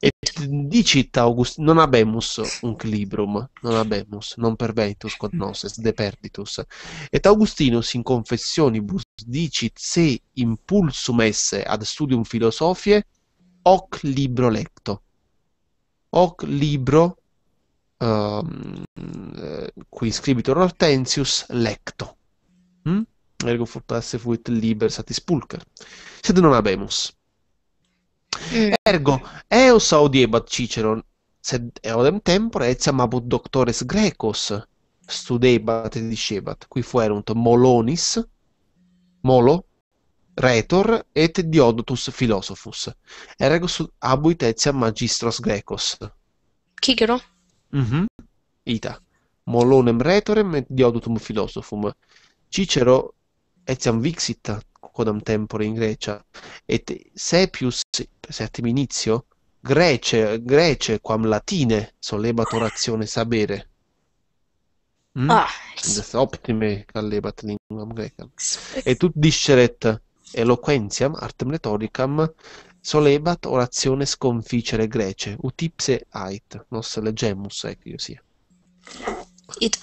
Et dicit August, non abemus un librum, non abemus, non perventus quod noses, de perditus. Et Augustinus in confessionibus dicit se impulsum esse ad studium philosophiae, hoc libro lecto. Hoc libro Ehm, eh, qui scribitor hortensius lecto. Mm? Ergo fortasse fuit liber satis pulcher. Sed non abemus. Eh. Ergo, eos audiebat Ciceron, sed eodem tempore etiam abut doctores grecos studebat et discebat, qui fuerunt Molonis, Molo, retor et Diodotus philosophus. Ergo abuit etiam magistros grecos. Chigero? Mm-hmm. Ita. Molonem retorem et diodutum philosophum. Cicero etiam vixit quodam tempore in Grecia et sepius settim inizio Grece, Grece quam latine solebat oratione sabere. Mm? Ah. optime callebat linguam grecam. E tut disceret eloquentiam artem rhetoricam solebat orazione sconficere grece, utipse ait, nos legemus ecco io sia. Ita.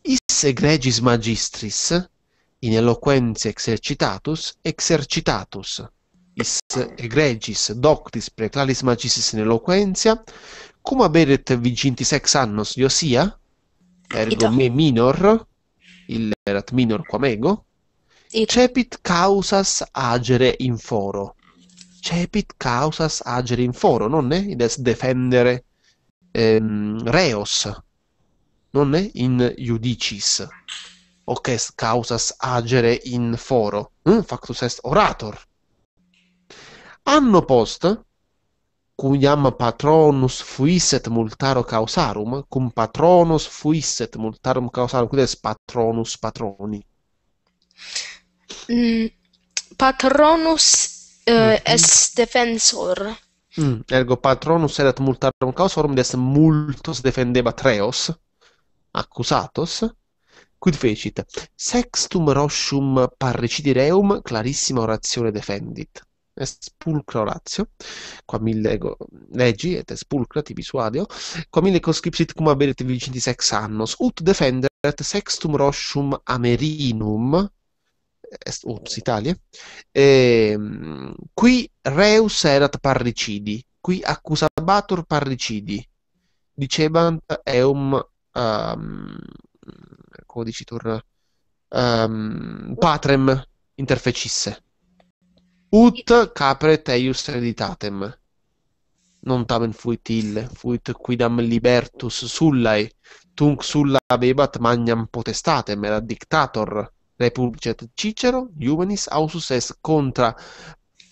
Is egregis magistris, in eloquenze exercitatus, exercitatus. Is egregis doctis preclaris magistris in eloquentia, cum haberet vigintis ex annos Iosia, ergo Ita. me minor, il erat minor quam ego, cepit causas agere in foro. cepit causas agere in foro. Non è? Id est defendere ehm, reos. Non è? In judicis. Oc est causas agere in foro. In hm, factus est orator. Anno post cuiam patronus fuisset multaro causarum cum patronus fuisset multarum causarum. Quid est patronus patroni?
Mm, patronus eh, es defensor.
Mm, ergo patronus erat multarum causorum des multos defendeva treos accusatos quid fecit sextum roscium parricidireum clarissima orazione defendit est pulcra oratio qua mille ego, legi et est pulcra tibi suadio qua mille conscripsit cum aberit vincenti sex annos ut defenderet sextum roscium amerinum ups, uh, Italia, E, ehm, qui reus erat parricidi, qui accusabatur parricidi, dicebant eum, um, come dici tu, um, patrem interfecisse, ut capret eius hereditatem, non tamen fuit il, fuit quidam libertus sullae, tunc sulla bebat magnam potestatem, era dictator, republicet Cicero, Iuvenis ausus est contra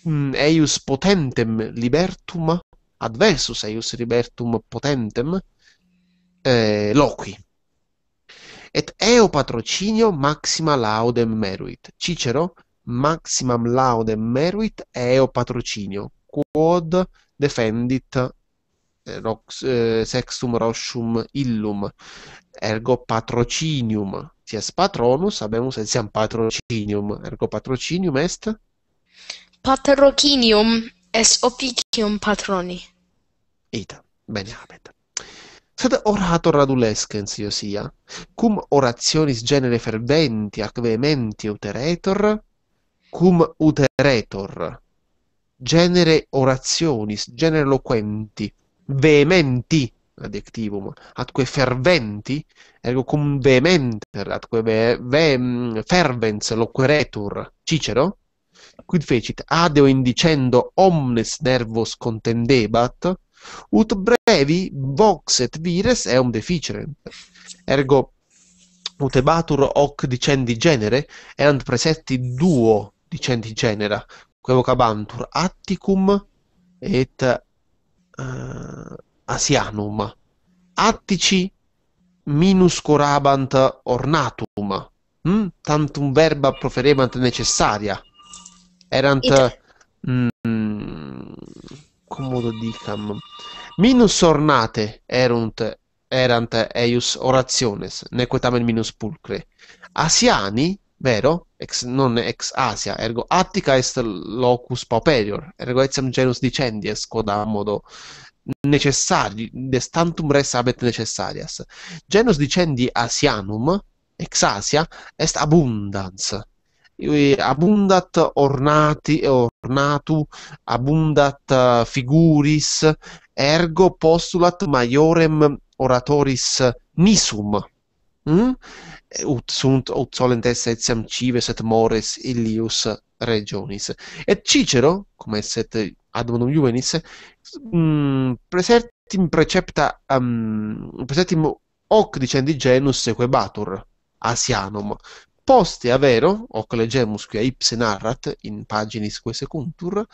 mm, eius potentem libertum, adversus eius libertum potentem, eh, loqui. Et eo patrocinio maxima laudem meruit. Cicero, maximam laudem meruit eo patrocinio, quod defendit rox, eh, eh, sextum rocium illum, ergo patrocinium, si es patronus, habemus etiam patrocinium. Ergo patrocinium est?
Patrocinium est opicium patroni.
Ita, bene abet. Sed orator radulescens io sia, cum orationis genere ferventi ac vehementi uteretor, cum uteretor, genere orationis, genere loquenti, vehementi adjectivum, atque ferventi, ergo cum vehementer, atque ve, ve, fervens loqueretur, Cicero, quid fecit adeo indicendo omnes nervos contendebat, ut brevi voxet vires eum deficerent. Ergo, utebatur hoc dicendi genere, erant presetti duo dicendi genera, que vocabantur atticum et uh, asianum, attici minuscorabant ornatum, mm? tantum verba proferebant necessaria, erant... It- mm, comodo dicam minus ornate erunt erant eius orationes nequetamen minus pulcre asiani vero ex non ex asia ergo attica est locus pauperior ergo etiam genus dicendies quod modo necessari, destantum res habet necessarias. Genus dicendi asianum, ex Asia, est abundans. Abundat ornati, ornatu, abundat eh, figuris, ergo postulat maiorem oratoris nisum. Hm? Ut sunt ut solent etiam cives et mores illius regionis. Et Cicero, come esset ad unum juvenis, mh, mm, presertim precepta, um, presertim hoc dicendi genus sequebatur asianum. Poste a vero, hoc legemus qui a ipse narrat, in paginis quae secuntur,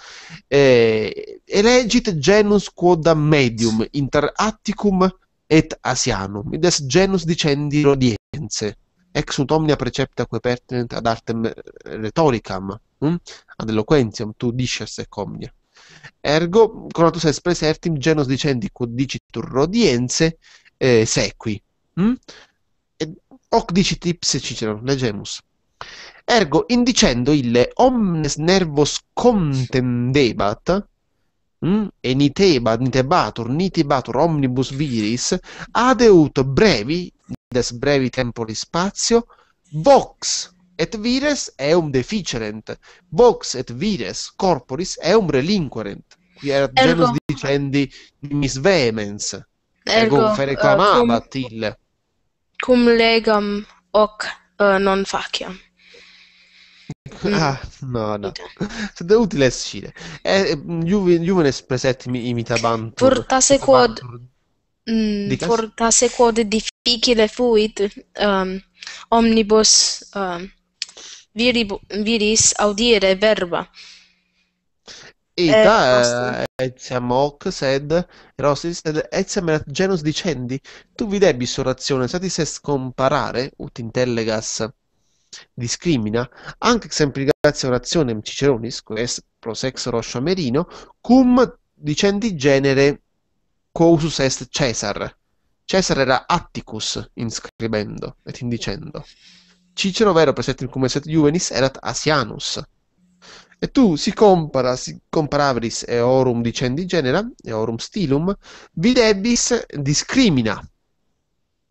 eh, elegit genus quodam medium inter atticum et asianum, id est genus dicendi rodiense ex ut omnia precepta que pertinent ad artem eh, rhetoricam, mh? Hm? ad eloquentiam, tu disces ec omnia. Ergo, conatus est presertim genus dicendi, quod dicitur rodiense, eh, sequi. Mh? Hm? E, hoc dicit ipse Cicero, legemus. Ergo, indicendo ille omnes nervos contendebat, Mm? e niteba, nitebatur, nitibatur omnibus viris, ad eut brevi, des brevi tempoli spazio, vox et vires eum deficerent, vox et vires corporis eum relinquerent. Qui erat Ergo. genus dicendi mis vehemens,
Ergo, ego fere eh, clamabat uh, cum, ille. Cum legam hoc uh, non faciam.
Ecco, ah, no, no. Se è utile uscire. Eh, Juve, Juvenes preset imita Bantur. Fortase
quod... Mm, Dicas? fortase quod difficile fuit um, omnibus um, virib- viris audire verba.
Ita eh, eh, etiam hoc sed erosis sed etiam genus dicendi tu videbis orazione satis est comparare ut intellegas discrimina, anche semplicatia orationem Ciceronis, quaes pro sex roscio Amerino, cum dicendi genere causus est Cesar. Cesar era Atticus in scribendo et in dicendo. Cicero vero per presetim cum set juvenis erat Asianus. E tu si compara, si comparavris eorum dicendi genera, orum stilum, videbis discrimina.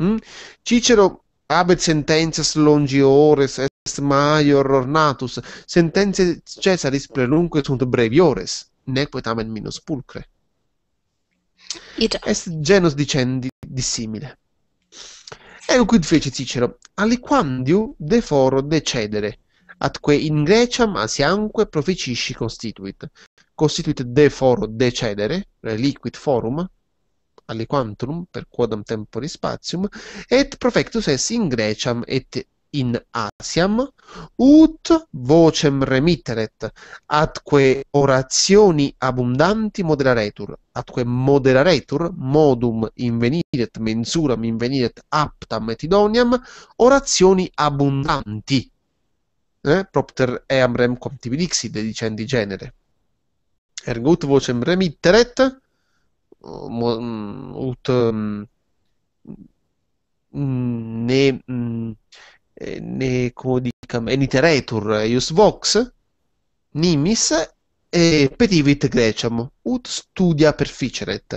Mm? Cicero Abet sententias longiores est maior ornatus, sententiae Caesaris plenunque sunt breviores, neque tamen minus pulcre. Ida. Est genus dicendi dissimile. Eo quid fece Cicero, aliquandiu foro decedere, atque in Greciam asianque proficisci constituit. Constituit de foro decedere, reliquit forum, quantum per quodam temporis spatium et profectus es in Greciam et in Asiam ut vocem remitteret atque orazioni abundanti moderaretur atque moderaretur modum inveniret mensuram inveniret aptam et idoniam orazioni abundanti eh? propter eam rem comptibilixide dicendi genere ergut vocem remitteret Mm, ut mm, mm, ne eh, ne codicam eniteretur eh, ius vox nimis e eh, petivit greciam ut studia perficeret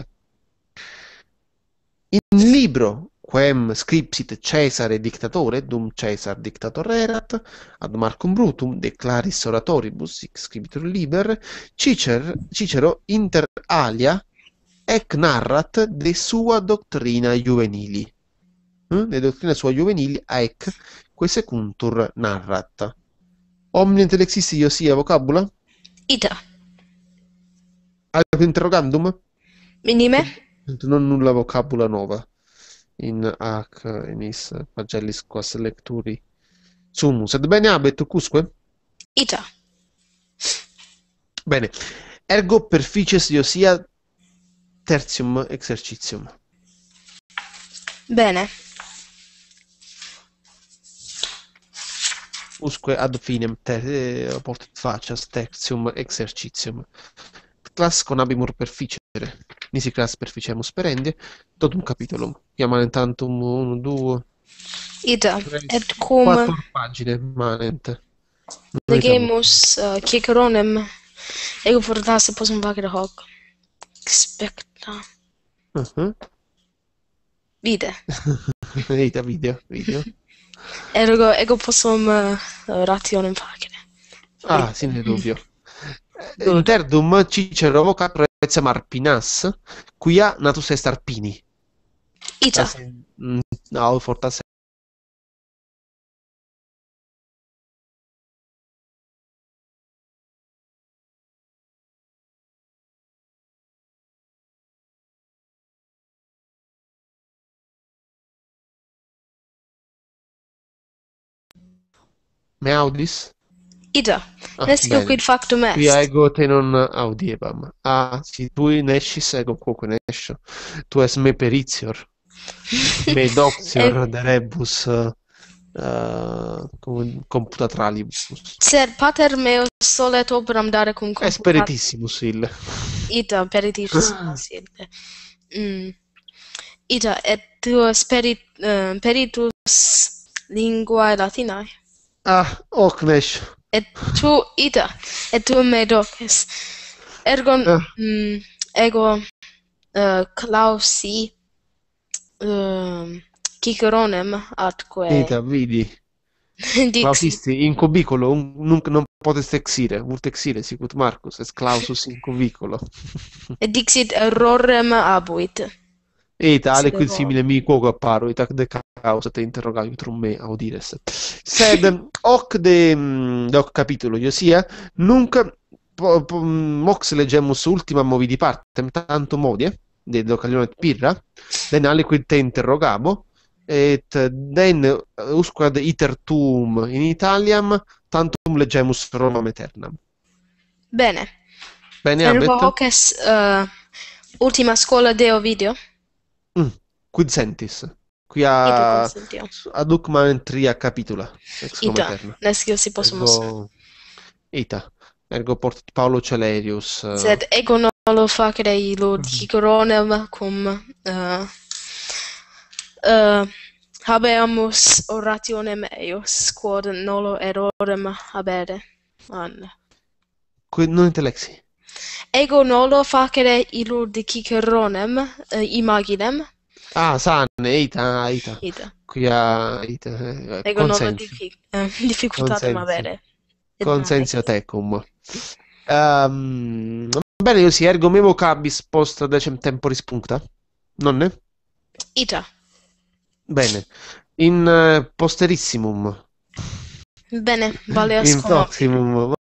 in libro quem scripsit Caesare dictatore, dum Caesar dictator erat, ad Marcum Brutum declaris oratoribus, scribitur liber, Cicer, Cicero inter alia ec narrat de sua doctrina juvenili. De mm? dottrina sua juvenili haec quesecuntur narrat. Omni io sia vocabula? Ita. Alto interrogandum? Minime? Non nulla vocabula nova. In ac enis pagellis quas lecturi sumus. Ed bene abet cusque? Ita. Bene. Ergo perfices iosia tertium exercitium. Bene. Usque ad finem ter, eh, portet facias tertium exercitium. con abimur perficere, nisi clas perficemus perendie, un capitolum. Iam alentantum uno, due.
Ida, et cum... Quattor
pagine manent.
Legemus uh, eh, ciceronem, ego fortasse posum vagre hoc. Spect realtà. Uh-huh. Vide.
Vita, video, video.
Ergo, ego ecco, possum mm, uh, rationem facere. Ah,
sì, nel dubbio. Eh, Interdum Cicero voca proezza marpinas, quia natus est arpini. Ita. Ah,
mm, no, fortas Me aŭdis? Ida, ah, ne sciu faktum est. Via
ego te non audiebam. Ah, si tu nescis ego quoque nescio. Tu es me peritior. me doctior eh. de rebus uh, eh, computatralibus.
Sed pater meo solet obram dare cum computat... Es peritissimus ille. Ida, peritissimus ah. ille. Mm. Ita, et tu sperit, uh, eh, peritus linguae latinae?
Ah, ok vesh.
Et tu ida. Et tu me docis. Ergo ah. mm, ego uh, Clausi uh, Ciceronem atque. Ida, vidi.
Clausisti in cubiculo nunc non potest exire, vult exire sicut Marcus, es clausus in cubiculo.
Et dixit errorem abuit.
e tale quel simile mi quoque apparo, tac de causa te interrogavium me audires. Sed hoc de, mm, de capitolo, capitulo Iosia, nunc po, po, mox mm, legemus ultima movi di parte, tanto modi, de docaglione pirra, denale quid te interrogamo, et den uh, usquad iter tuum in Italiam, tantum legemus Romam eternam. Bene. Bene, Abet. Ergo hoc
uh, ultima scuola de Ovidio?
Mm. Quid sentis? Qui a a document tria capitula. Ita.
Nesque si possumus.
Ergo... Ita. Ergo portat Paulo Celerius. Uh... Sed
ego non lo facere i lord mm cum uh, uh, orationem eius quod nolo erorem habere. Anna.
Quid non intellexi?
Ego nolo facere iludiciceronem eh, imaginem.
Ah, san, eita, eita. Eita. Qui a eita. Eh, Ego nolo
dific eh, difficultatem avere. Consensio
tecum. Um, ehm, bene così, ergo memo cabis post decem temporis puncta, nonne? Ita. Bene. In uh, posterissimum.
Bene, vale ascoltare. In
proximum,